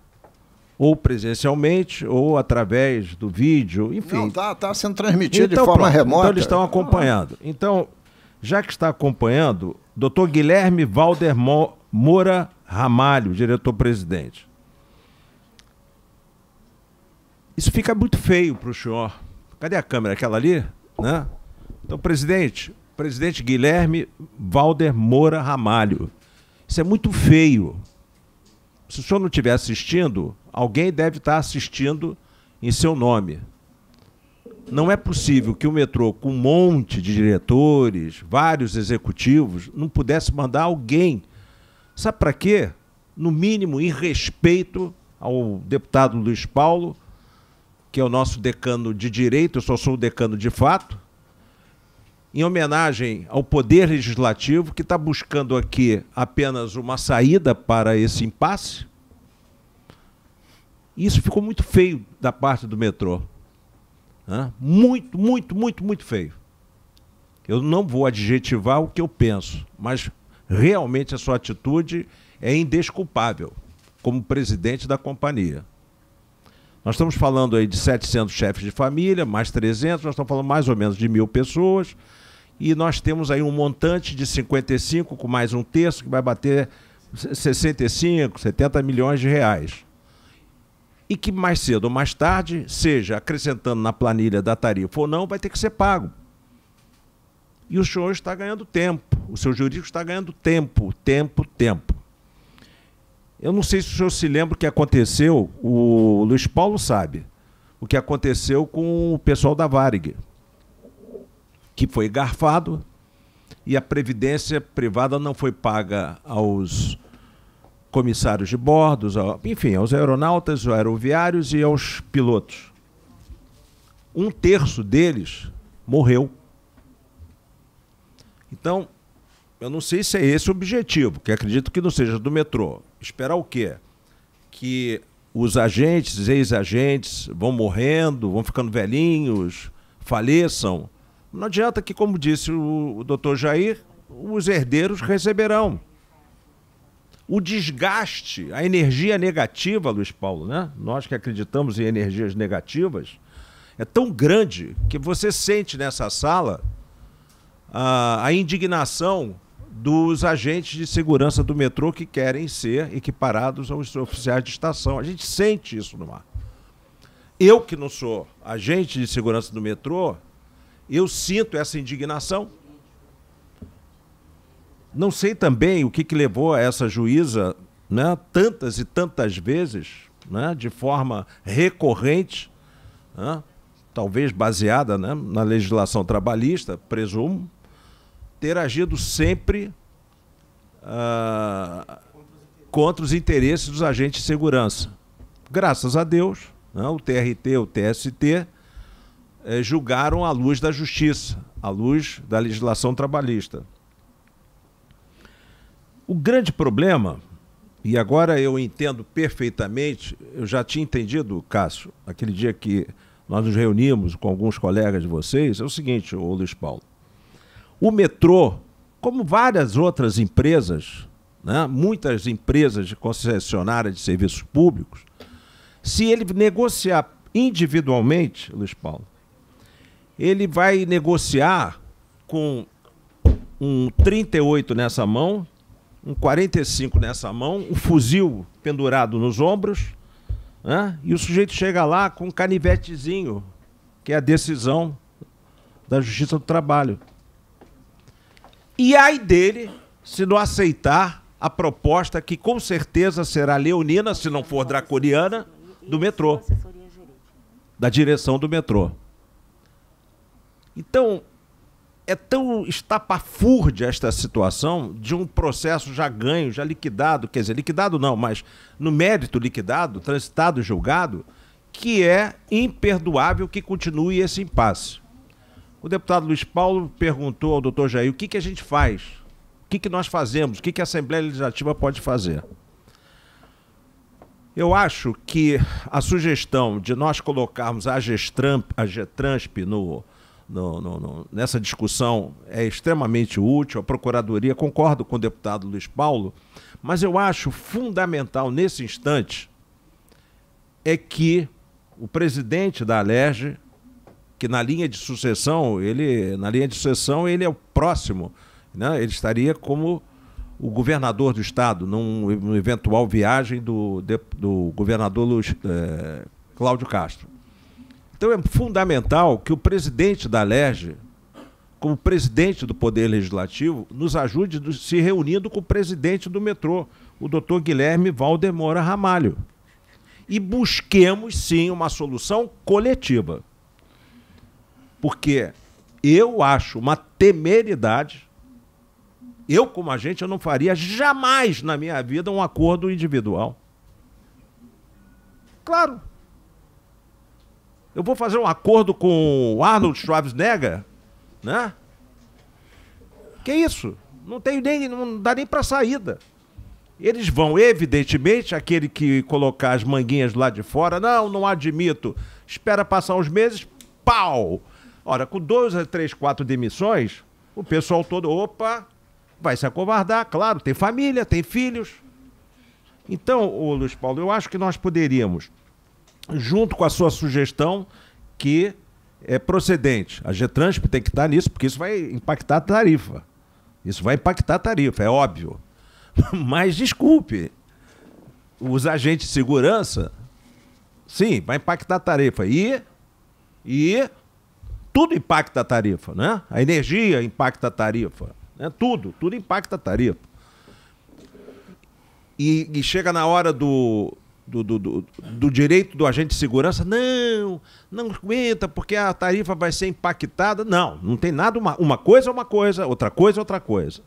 Speaker 4: ou presencialmente, ou através do vídeo, enfim.
Speaker 1: Está tá sendo transmitido então, de forma pronto. Então, remota. Então eles estão acompanhando.
Speaker 4: Ah. Então, já que está acompanhando, Dr. Guilherme Valder Moura Ramalho, diretor-presidente. Isso fica muito feio para o senhor. Cadê a câmera? Aquela ali? Né? Então, presidente, presidente Guilherme Valder Moura Ramalho. Isso é muito feio. Se o senhor não estiver assistindo, alguém deve estar assistindo em seu nome. Não é possível que o metrô, com um monte de diretores, vários executivos, não pudesse mandar alguém. Sabe para quê? No mínimo, em respeito ao deputado Luiz Paulo, que é o nosso decano de direito, eu só sou o decano de fato, em homenagem ao Poder Legislativo, que está buscando aqui apenas uma saída para esse impasse isso ficou muito feio da parte do metrô. Muito, muito, muito, muito feio. Eu não vou adjetivar o que eu penso, mas realmente a sua atitude é indesculpável como presidente da companhia. Nós estamos falando aí de 700 chefes de família, mais 300, nós estamos falando mais ou menos de mil pessoas. E nós temos aí um montante de 55, com mais um terço, que vai bater 65, 70 milhões de reais e que mais cedo ou mais tarde, seja acrescentando na planilha da tarifa ou não, vai ter que ser pago. E o senhor está ganhando tempo, o seu jurídico está ganhando tempo, tempo, tempo. Eu não sei se o senhor se lembra o que aconteceu, o Luiz Paulo sabe, o que aconteceu com o pessoal da Varig, que foi garfado e a previdência privada não foi paga aos comissários de bordo, enfim, aos aeronautas, aos aeroviários e aos pilotos. Um terço deles morreu. Então, eu não sei se é esse o objetivo, que acredito que não seja do metrô. Esperar o quê? Que os agentes, ex-agentes, vão morrendo, vão ficando velhinhos, faleçam. Não adianta que, como disse o, o doutor Jair, os herdeiros receberão o desgaste, a energia negativa, Luiz Paulo, né? Nós que acreditamos em energias negativas, é tão grande que você sente nessa sala a, a indignação dos agentes de segurança do metrô que querem ser equiparados aos oficiais de estação. A gente sente isso no mar. Eu que não sou agente de segurança do metrô, eu sinto essa indignação não sei também o que, que levou a essa juíza, né, tantas e tantas vezes, né, de forma recorrente, né, talvez baseada né, na legislação trabalhista, presumo, ter agido sempre ah, contra os interesses dos agentes de segurança. Graças a Deus, né, o TRT, o TST, eh, julgaram à luz da justiça, à luz da legislação trabalhista. O grande problema, e agora eu entendo perfeitamente, eu já tinha entendido, Cássio, aquele dia que nós nos reunimos com alguns colegas de vocês, é o seguinte, ô Luiz Paulo. O metrô, como várias outras empresas, né, muitas empresas de concessionária de serviços públicos, se ele negociar individualmente, Luiz Paulo, ele vai negociar com um 38 nessa mão um 45 nessa mão, um fuzil pendurado nos ombros, né? e o sujeito chega lá com um canivetezinho, que é a decisão da Justiça do Trabalho. E ai dele se não aceitar a proposta que com certeza será leonina, se não for draconiana, do metrô. Da direção do metrô. Então, é tão estapafúrdia esta situação de um processo já ganho, já liquidado, quer dizer, liquidado não, mas no mérito liquidado, transitado, julgado, que é imperdoável que continue esse impasse. O deputado Luiz Paulo perguntou ao doutor Jair o que, que a gente faz, o que, que nós fazemos, o que, que a Assembleia Legislativa pode fazer. Eu acho que a sugestão de nós colocarmos a Gestrans, a Getransp no, no, no, no, nessa discussão é extremamente útil. A Procuradoria, concordo com o deputado Luiz Paulo, mas eu acho fundamental nesse instante é que o presidente da Alerj, que na linha de sucessão, ele na linha de sucessão ele é o próximo, né? Ele estaria como o governador do estado numa eventual viagem do, do governador Luiz, eh, Cláudio Castro. Então é fundamental que o presidente da LERJ, como presidente do Poder Legislativo, nos ajude se reunindo com o presidente do metrô, o doutor Guilherme Valdemora Ramalho. E busquemos, sim, uma solução coletiva. Porque eu acho uma temeridade. Eu, como agente, eu não faria jamais na minha vida um acordo individual. Claro, eu vou fazer um acordo com o Arnold Schwarzenegger, né? Que isso? Não tem nem, não dá nem para saída. Eles vão, evidentemente, aquele que colocar as manguinhas lá de fora, não, não admito. Espera passar uns meses, pau! Ora, com dois, três, quatro demissões, o pessoal todo, opa, vai se acovardar, claro, tem família, tem filhos. Então, ô Luiz Paulo, eu acho que nós poderíamos junto com a sua sugestão que é procedente. A Getransp tem que estar nisso, porque isso vai impactar a tarifa. Isso vai impactar a tarifa, é óbvio. Mas desculpe, os agentes de segurança, sim, vai impactar a tarifa. E, e tudo impacta a tarifa, né? A energia impacta a tarifa. Né? Tudo, tudo impacta a tarifa. E, e chega na hora do, do, do, do, do, direito do agente de segurança, não, não aguenta porque a tarifa vai ser impactada. Não, não tem nada, uma, uma coisa é uma coisa, outra coisa é outra coisa.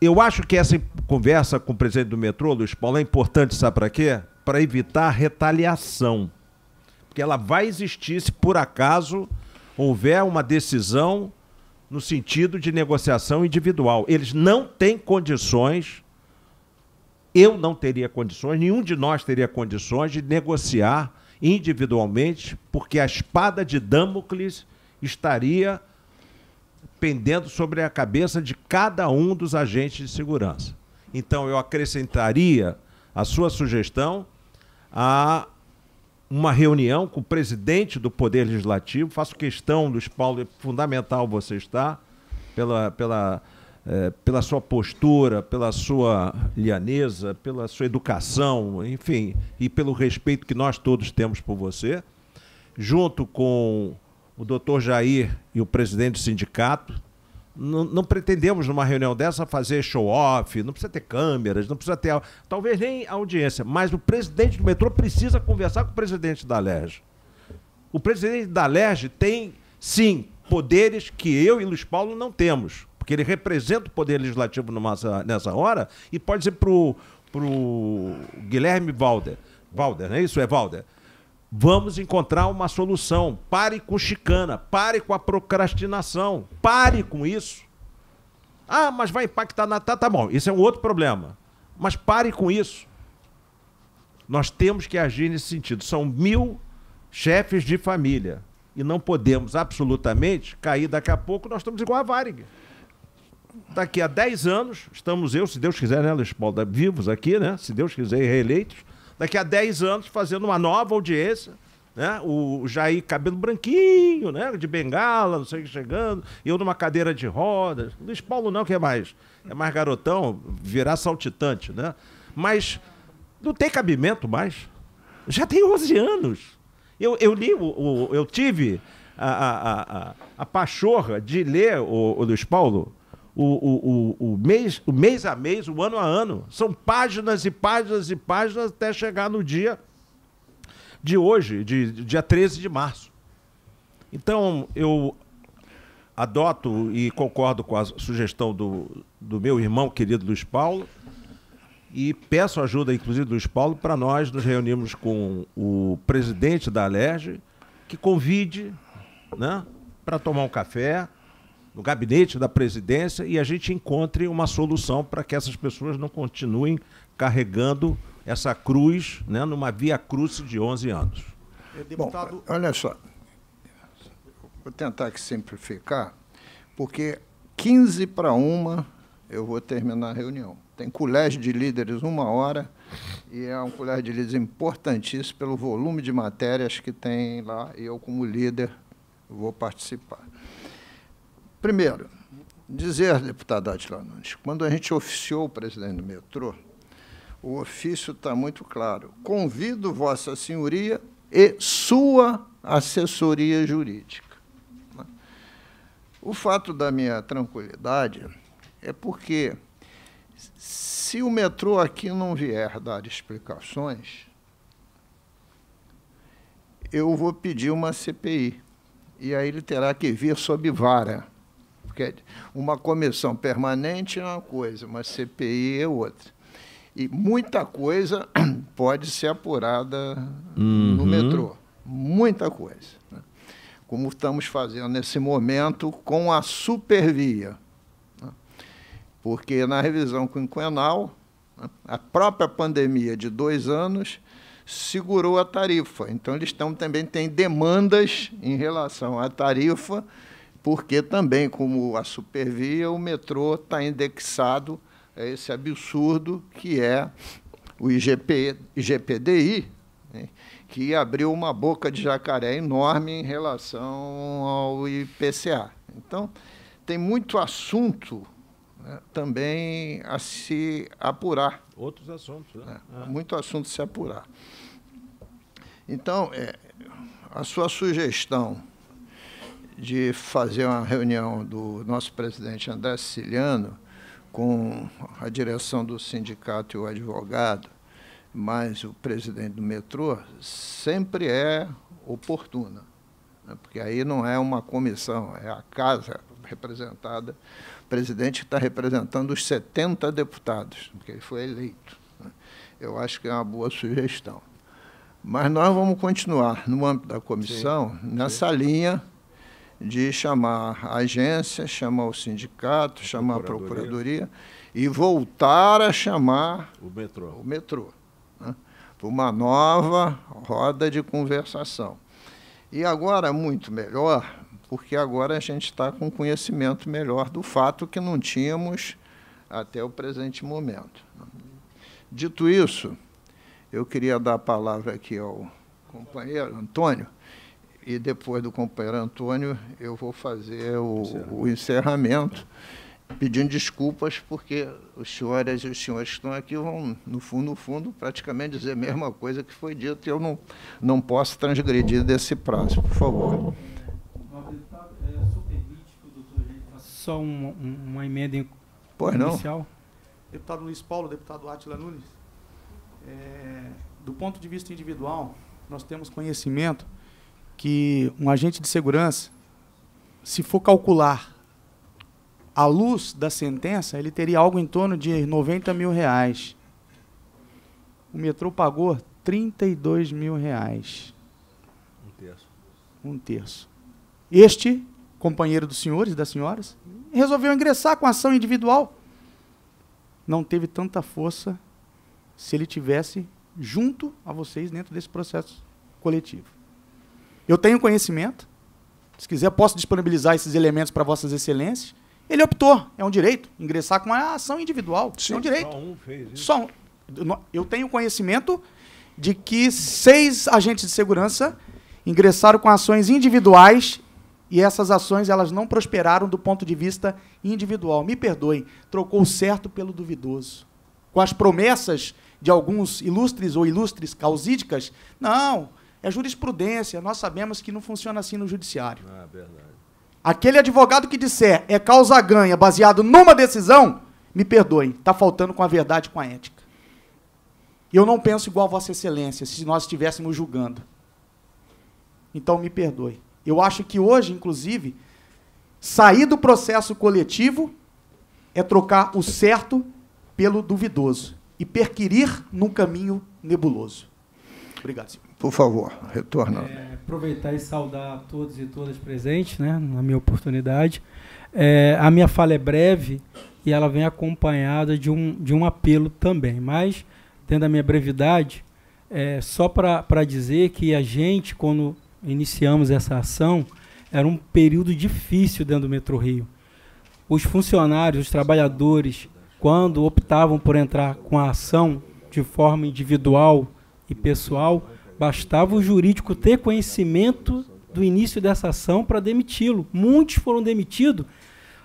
Speaker 4: Eu acho que essa conversa com o presidente do metrô, Luiz Paulo, é importante, sabe para quê? Para evitar retaliação. Porque ela vai existir se por acaso houver uma decisão no sentido de negociação individual. Eles não têm condições eu não teria condições, nenhum de nós teria condições de negociar individualmente, porque a espada de Damocles estaria pendendo sobre a cabeça de cada um dos agentes de segurança. Então, eu acrescentaria a sua sugestão a uma reunião com o presidente do Poder Legislativo. Faço questão, Luiz Paulo, é fundamental você estar pela. pela eh, pela sua postura, pela sua lianesa, pela sua educação, enfim, e pelo respeito que nós todos temos por você, junto com o doutor Jair e o presidente do sindicato. Não, não pretendemos, numa reunião dessa, fazer show-off, não precisa ter câmeras, não precisa ter. talvez nem audiência, mas o presidente do metrô precisa conversar com o presidente da LERJ. O presidente da LERJ tem, sim, poderes que eu e Luiz Paulo não temos porque ele representa o Poder Legislativo numa, nessa hora, e pode dizer para o Guilherme Valder, Valder, não é isso? É Valder. Vamos encontrar uma solução. Pare com chicana, pare com a procrastinação, pare com isso. Ah, mas vai impactar na. Tá, tá bom, isso é um outro problema. Mas pare com isso. Nós temos que agir nesse sentido. São mil chefes de família. E não podemos absolutamente cair daqui a pouco, nós estamos igual a Varig daqui a 10 anos, estamos eu, se Deus quiser, né, Luiz Paulo, vivos aqui, né? Se Deus quiser, reeleitos, daqui a 10 anos fazendo uma nova audiência, né? O Jair cabelo branquinho, né? De bengala, não sei o que chegando, eu numa cadeira de rodas. Luiz Paulo não, que é mais, é mais garotão, virar saltitante, né? Mas não tem cabimento mais. Já tem 11 anos. Eu, eu li, o, o eu tive a, a, a, a pachorra de ler, o, o Luiz Paulo, o, o, o, o, mês, o mês a mês, o ano a ano. São páginas e páginas e páginas até chegar no dia de hoje, de, de dia 13 de março. Então, eu adoto e concordo com a sugestão do, do meu irmão querido Luiz Paulo e peço ajuda, inclusive, do Luiz Paulo, para nós nos reunirmos com o presidente da Alerj, que convide né, para tomar um café no gabinete da presidência e a gente encontre uma solução para que essas pessoas não continuem carregando essa cruz né, numa via cruz de
Speaker 1: 11 anos. Deputado... Bom, olha só, vou tentar aqui simplificar, porque 15 para uma eu vou terminar a reunião. Tem colégio de líderes uma hora e é um colégio de líderes importantíssimo pelo volume de matérias que tem lá e eu, como líder, vou participar. Primeiro, dizer, deputada Adila Nunes, quando a gente oficiou o presidente do metrô, o ofício está muito claro. Convido Vossa Senhoria e sua assessoria jurídica. O fato da minha tranquilidade é porque, se o metrô aqui não vier dar explicações, eu vou pedir uma CPI. E aí ele terá que vir sob vara porque uma comissão permanente é uma coisa, uma CPI é outra. E muita coisa pode ser apurada
Speaker 5: uhum. no metrô,
Speaker 1: muita coisa. Né? Como estamos fazendo nesse momento com a supervia. Né? Porque na revisão quinquenal, né, a própria pandemia de dois anos segurou a tarifa. Então, eles estão, também têm demandas em relação à tarifa porque também, como a Supervia, o metrô está indexado a esse absurdo que é o IGP, IGPDI, né, que abriu uma boca de jacaré enorme em relação ao IPCA. Então, tem muito assunto né, também a se apurar. Outros assuntos, né? ah. Muito assunto a se apurar. Então, é, a sua sugestão de fazer uma reunião do nosso presidente André Siciliano com a direção do sindicato e o advogado, mas o presidente do metrô, sempre é oportuna, né? porque aí não é uma comissão, é a casa representada. O presidente está representando os 70 deputados, porque ele foi eleito. Né? Eu acho que é uma boa sugestão. Mas nós vamos continuar no âmbito da comissão, sim, nessa sim. linha de chamar a agência, chamar o sindicato, chamar procuradoria. a procuradoria e voltar a chamar o metrô, o metrô né, para uma nova roda de conversação. E agora muito melhor, porque agora a gente está com conhecimento melhor do fato que não tínhamos até o presente momento. Dito isso, eu queria dar a palavra aqui ao companheiro Antônio e depois do companheiro Antônio eu vou fazer o, encerramento. o encerramento, pedindo desculpas, porque os senhores e os senhores que estão aqui vão, no fundo, no fundo, praticamente dizer a mesma coisa que foi dito, e eu não, não posso transgredir desse prazo, por favor. Deputado,
Speaker 3: só permite que o doutor faça
Speaker 6: só uma, uma emenda pois inicial? Não.
Speaker 3: Deputado Luiz Paulo, deputado Atila Nunes, é, do ponto de vista individual, nós temos conhecimento que um agente de segurança, se for calcular à luz da sentença, ele teria algo em torno de 90 mil reais. O metrô pagou 32 mil reais. Um terço. Um terço. Este, companheiro dos senhores e das senhoras, resolveu ingressar com ação individual. Não teve tanta força se ele tivesse junto a vocês dentro desse processo coletivo. Eu tenho conhecimento. Se quiser, posso disponibilizar esses elementos para vossas excelências. Ele optou, é um direito, ingressar com a ação individual. Sim. É um direito. Só um fez isso. Só um. Eu tenho conhecimento de que seis agentes de segurança ingressaram com ações individuais e essas ações elas não prosperaram do ponto de vista individual. Me perdoem, trocou o certo pelo duvidoso. Com as promessas de alguns ilustres ou ilustres causídicas, não, é jurisprudência. Nós sabemos que não funciona assim no judiciário. Ah, verdade. Aquele advogado que disser é causa ganha baseado numa decisão, me perdoem, está faltando com a verdade, com a ética. Eu não penso igual Vossa Excelência se nós estivéssemos julgando. Então me perdoe. Eu acho que hoje, inclusive, sair do processo coletivo é trocar o certo pelo duvidoso e perquirir num caminho nebuloso. Obrigado, senhor. Por favor,
Speaker 1: retorna. É,
Speaker 6: aproveitar e saudar todos e todas presentes, né, na minha oportunidade. É, a minha fala é breve e ela vem acompanhada de um, de um apelo também, mas tendo a minha brevidade, é, só para dizer que a gente, quando iniciamos essa ação, era um período difícil dentro do Metro Rio. Os funcionários, os trabalhadores, quando optavam por entrar com a ação de forma individual e pessoal, Bastava o jurídico ter conhecimento do início dessa ação para demiti-lo. Muitos foram demitidos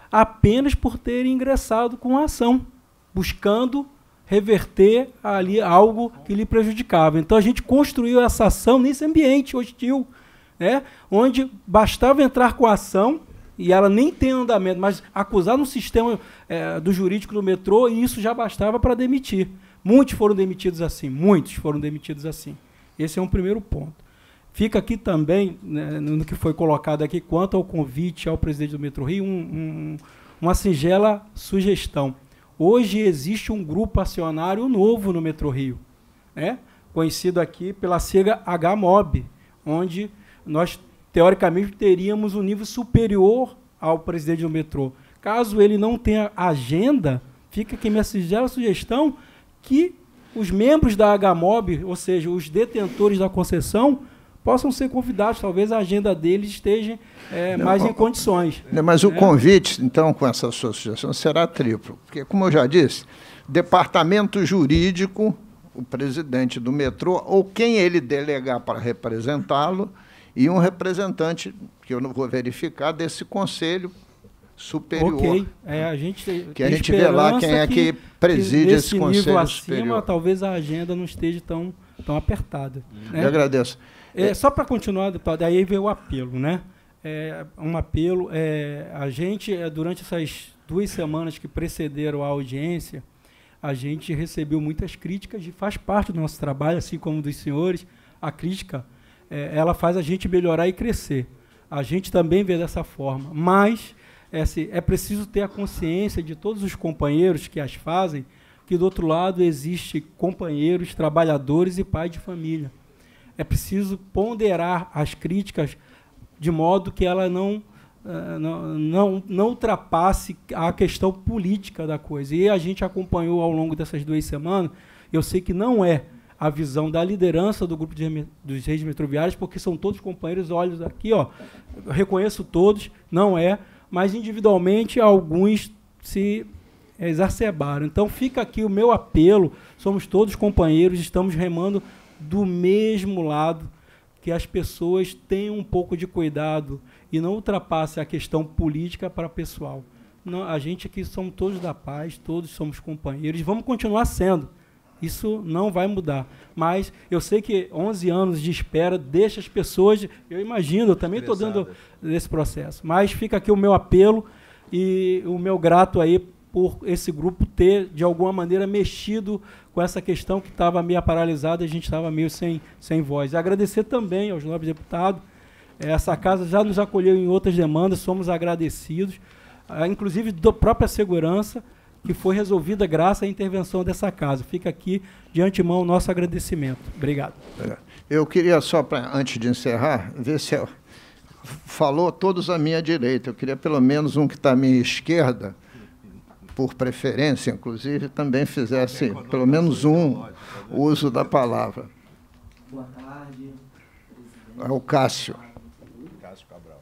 Speaker 6: apenas por terem ingressado com a ação, buscando reverter ali algo que lhe prejudicava. Então a gente construiu essa ação nesse ambiente hostil, né? onde bastava entrar com a ação e ela nem tem andamento, mas acusar no sistema é, do jurídico do metrô e isso já bastava para demitir. Muitos foram demitidos assim, muitos foram demitidos assim. Esse é um primeiro ponto. Fica aqui também, né, no que foi colocado aqui, quanto ao convite ao presidente do Metro Rio, um, um, uma singela sugestão. Hoje existe um grupo acionário novo no Metro Rio, né, conhecido aqui pela sigla HMOB, onde nós, teoricamente, teríamos um nível superior ao presidente do metrô. Caso ele não tenha agenda, fica aqui minha singela sugestão que os membros da HMOB, ou seja, os detentores da concessão, possam ser convidados, talvez a agenda deles esteja é, não, mais em condições. Não, né, mas né? o é. convite,
Speaker 1: então, com essa sua sugestão, será triplo. Porque, como eu já disse, departamento jurídico, o presidente do metrô, ou quem ele delegar para representá-lo, e um representante, que eu não vou verificar, desse conselho superior. Ok.
Speaker 6: É, a gente que a gente vê lá quem é que, que preside que esse conselho acima, superior. Talvez a agenda não esteja tão, tão apertada. Né? Eu agradeço. É, é. Só para continuar, deputado, aí veio o apelo, né? É, um apelo. É, a gente, é, durante essas duas semanas que precederam a audiência, a gente recebeu muitas críticas e faz parte do nosso trabalho, assim como dos senhores. A crítica, é, ela faz a gente melhorar e crescer. A gente também vê dessa forma. Mas é, assim, é preciso ter a consciência de todos os companheiros que as fazem, que do outro lado existe companheiros, trabalhadores e pai de família. É preciso ponderar as críticas de modo que ela não eh, não, não, não ultrapasse a questão política da coisa. E a gente acompanhou ao longo dessas duas semanas, eu sei que não é a visão da liderança do grupo de, dos reis metroviários, porque são todos companheiros, olhos aqui, ó, reconheço todos, não é mas individualmente alguns se exacerbaram. Então fica aqui o meu apelo, somos todos companheiros, estamos remando do mesmo lado, que as pessoas tenham um pouco de cuidado e não ultrapassem a questão política para pessoal. Não, a gente aqui somos todos da paz, todos somos companheiros, vamos continuar sendo. Isso não vai mudar. Mas eu sei que 11 anos de espera deixa as pessoas. Eu imagino, eu também estou dando desse processo. Mas fica aqui o meu apelo e o meu grato aí por esse grupo ter, de alguma maneira, mexido com essa questão que estava meio paralisada e a gente estava meio sem, sem voz. E agradecer também aos nobres deputados. É, essa casa já nos acolheu em outras demandas, somos agradecidos, ah, inclusive da própria segurança que foi resolvida graças à intervenção dessa casa. Fica aqui de antemão o nosso agradecimento. Obrigado.
Speaker 1: É. Eu queria só, pra, antes de encerrar, ver se eu, falou todos à minha direita. Eu queria pelo menos um que está à minha esquerda, por preferência, inclusive, também fizesse pelo menos um uso da palavra.
Speaker 7: Boa tarde. É o Cássio. Cássio Cabral.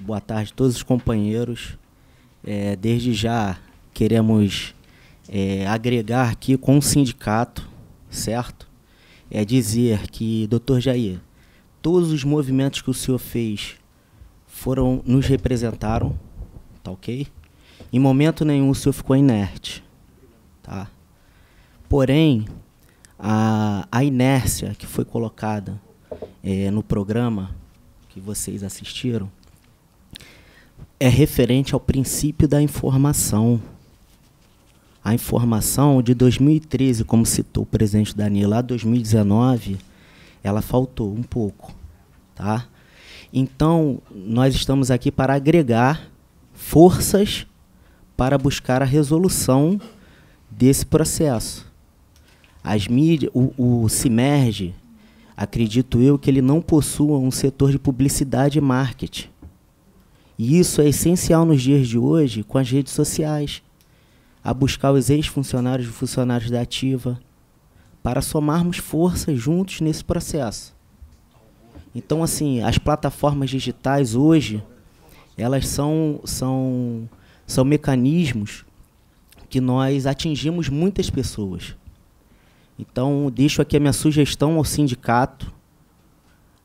Speaker 7: Boa tarde a todos os companheiros. É, desde já queremos é, agregar aqui com o sindicato, certo? É dizer que, doutor Jair, todos os movimentos que o senhor fez foram nos representaram, tá ok? Em momento nenhum o senhor ficou inerte, tá? Porém, a, a inércia que foi colocada é, no programa que vocês assistiram, é referente ao princípio da informação. A informação de 2013, como citou o presidente Danilo, a 2019, ela faltou um pouco, tá? Então, nós estamos aqui para agregar forças para buscar a resolução desse processo. As mídias, o, o acredito eu que ele não possua um setor de publicidade e marketing. E isso é essencial nos dias de hoje com as redes sociais, a buscar os ex-funcionários e funcionários da ativa, para somarmos forças juntos nesse processo. Então, assim, as plataformas digitais hoje, elas são, são, são mecanismos que nós atingimos muitas pessoas. Então, deixo aqui a minha sugestão ao sindicato.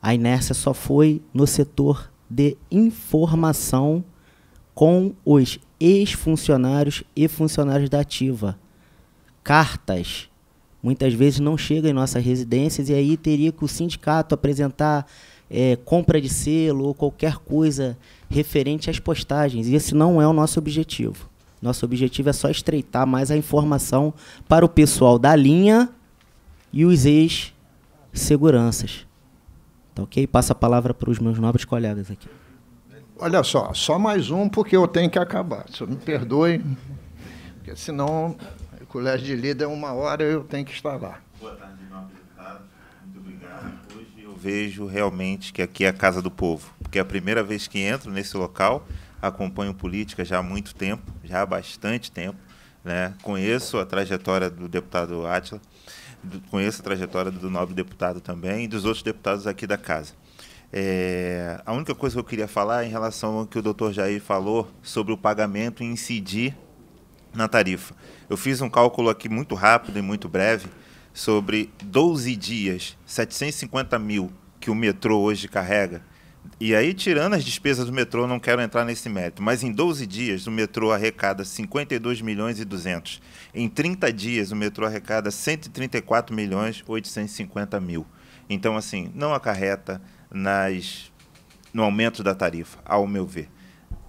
Speaker 7: A inércia só foi no setor de informação com os ex-funcionários e funcionários da ativa. Cartas muitas vezes não chegam em nossas residências e aí teria que o sindicato apresentar é, compra de selo ou qualquer coisa referente às postagens. E esse não é o nosso objetivo. Nosso objetivo é só estreitar mais a informação para o pessoal da linha e os ex-seguranças. Tá ok? Passa a palavra para os meus nobres colegas aqui.
Speaker 1: Olha só, só mais um, porque eu tenho que acabar. Se me perdoe, porque senão o colégio de líder é uma hora eu tenho que estar lá. Boa tarde, deputado.
Speaker 5: Muito obrigado. Hoje eu vejo realmente que aqui é a casa do povo, porque é a primeira vez que entro nesse local, acompanho política já há muito tempo, já há bastante tempo. Né? Conheço a trajetória do deputado Atila, conheço a trajetória do nobre deputado também e dos outros deputados aqui da casa. É, a única coisa que eu queria falar é em relação ao que o doutor Jair falou sobre o pagamento incidir na tarifa. Eu fiz um cálculo aqui muito rápido e muito breve sobre 12 dias, 750 mil que o metrô hoje carrega. E aí, tirando as despesas do metrô, não quero entrar nesse mérito, mas em 12 dias o metrô arrecada 52 milhões e 200. Em 30 dias, o metrô arrecada 134 milhões 850 mil. Então, assim, não acarreta nas, no aumento da tarifa, ao meu ver.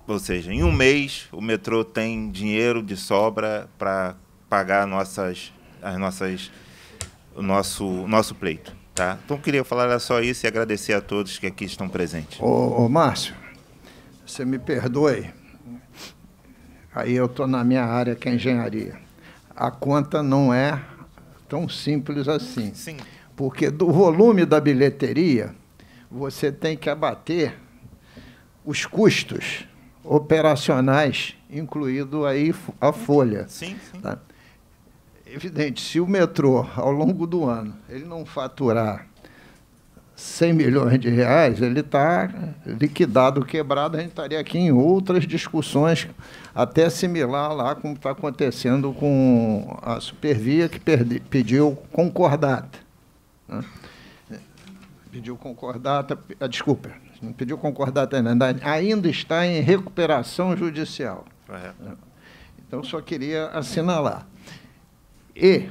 Speaker 5: Ou seja, em um mês, o metrô tem dinheiro de sobra para pagar nossas, as nossas, o nosso, nosso pleito. Tá? Então, queria falar só isso e agradecer a todos que aqui estão presentes. Ô, ô Márcio, você me perdoe.
Speaker 1: Aí eu estou na minha área, que é engenharia a conta não é tão simples assim. Sim. Porque do volume da bilheteria, você tem que abater os custos operacionais, incluído aí a folha. Sim, sim. Tá? Evidente, se o metrô, ao longo do ano, ele não faturar 100 milhões de reais, ele está liquidado, quebrado, a gente estaria aqui em outras discussões até assimilar lá como está acontecendo com a Supervia, que perdi, pediu concordata. Né? Pediu concordata, ah, desculpa, não pediu concordata ainda, ainda está em recuperação judicial. Ah, é. Né? Então, só queria assinalar. E,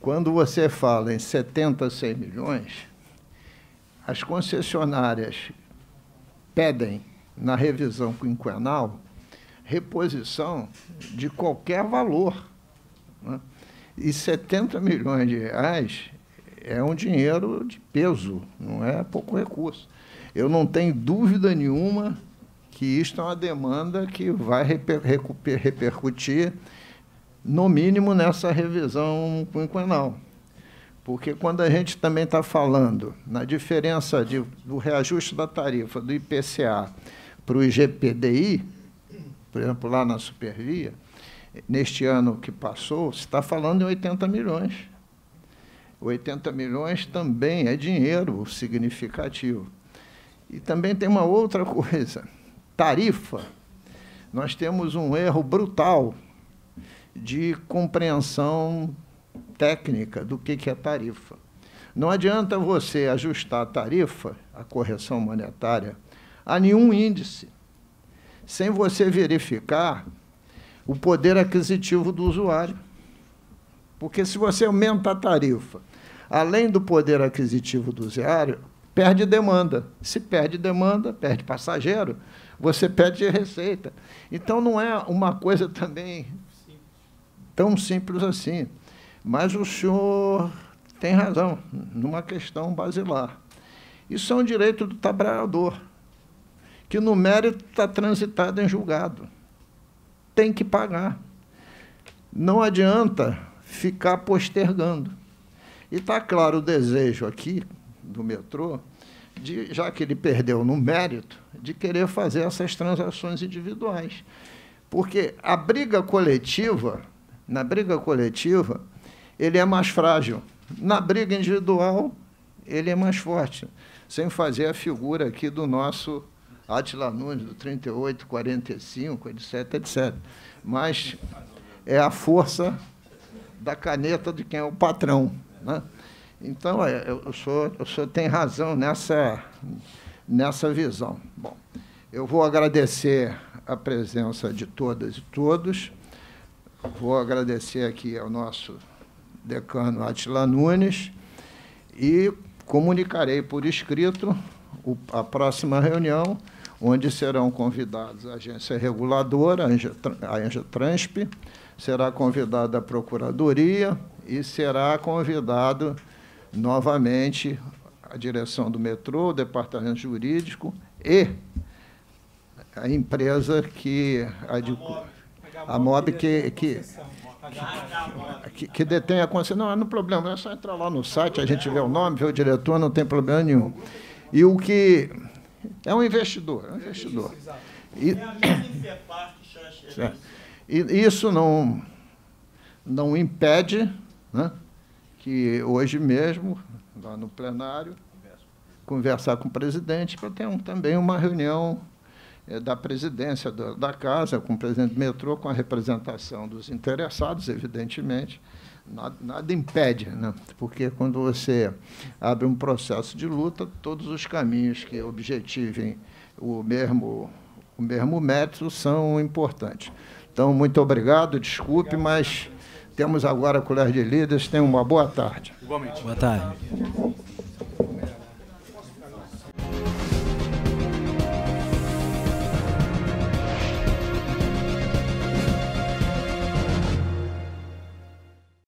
Speaker 1: quando você fala em 70, 100 milhões, as concessionárias pedem na revisão quinquenal, reposição de qualquer valor. Né? E 70 milhões de reais é um dinheiro de peso, não é pouco recurso. Eu não tenho dúvida nenhuma que isto é uma demanda que vai reper, reper, repercutir, no mínimo, nessa revisão quinquenal. Porque quando a gente também está falando na diferença de, do reajuste da tarifa do IPCA para o IGPDI, por exemplo, lá na Supervia, neste ano que passou, se está falando em 80 milhões. 80 milhões também é dinheiro significativo. E também tem uma outra coisa: tarifa. Nós temos um erro brutal de compreensão técnica do que é tarifa. Não adianta você ajustar a tarifa, a correção monetária a nenhum índice, sem você verificar o poder aquisitivo do usuário. Porque se você aumenta a tarifa, além do poder aquisitivo do usuário, perde demanda. Se perde demanda, perde passageiro, você perde receita. Então não é uma coisa também tão simples assim. Mas o senhor tem razão numa questão basilar. Isso é um direito do trabalhador que no mérito está transitado em julgado. Tem que pagar. Não adianta ficar postergando. E está claro o desejo aqui do metrô, de, já que ele perdeu no mérito, de querer fazer essas transações individuais. Porque a briga coletiva, na briga coletiva, ele é mais frágil. Na briga individual, ele é mais forte. Sem fazer a figura aqui do nosso Atila Nunes, do 38, 45, etc, etc. Mas é a força da caneta de quem é o patrão. Né? Então, é, eu, o, senhor, o senhor tem razão nessa, nessa visão. Bom, eu vou agradecer a presença de todas e todos. Vou agradecer aqui ao nosso decano Atila Nunes e comunicarei por escrito a próxima reunião onde serão convidados a agência reguladora, a Angetransp, será convidada a Procuradoria e será convidado novamente a direção do metrô, o departamento jurídico e a empresa que A MOB que, que, que, que detém a concessão. Não, não é problema, é só entrar lá no site, a gente vê o nome, vê o diretor, não tem problema nenhum. E o que é um investidor, é um investidor. E, e isso não, não impede né, que hoje mesmo, lá no plenário, conversar com o presidente para ter um, também uma reunião é, da presidência da, da, casa, com o presidente do metrô, com a representação dos interessados, evidentemente, Nada, nada impede, né? porque quando você abre um processo de luta, todos os caminhos que objetivem o mesmo, o mesmo método são importantes. Então, muito obrigado, desculpe, mas temos agora a Colher de Líderes. Tenham uma boa tarde. Igualmente. Boa tarde.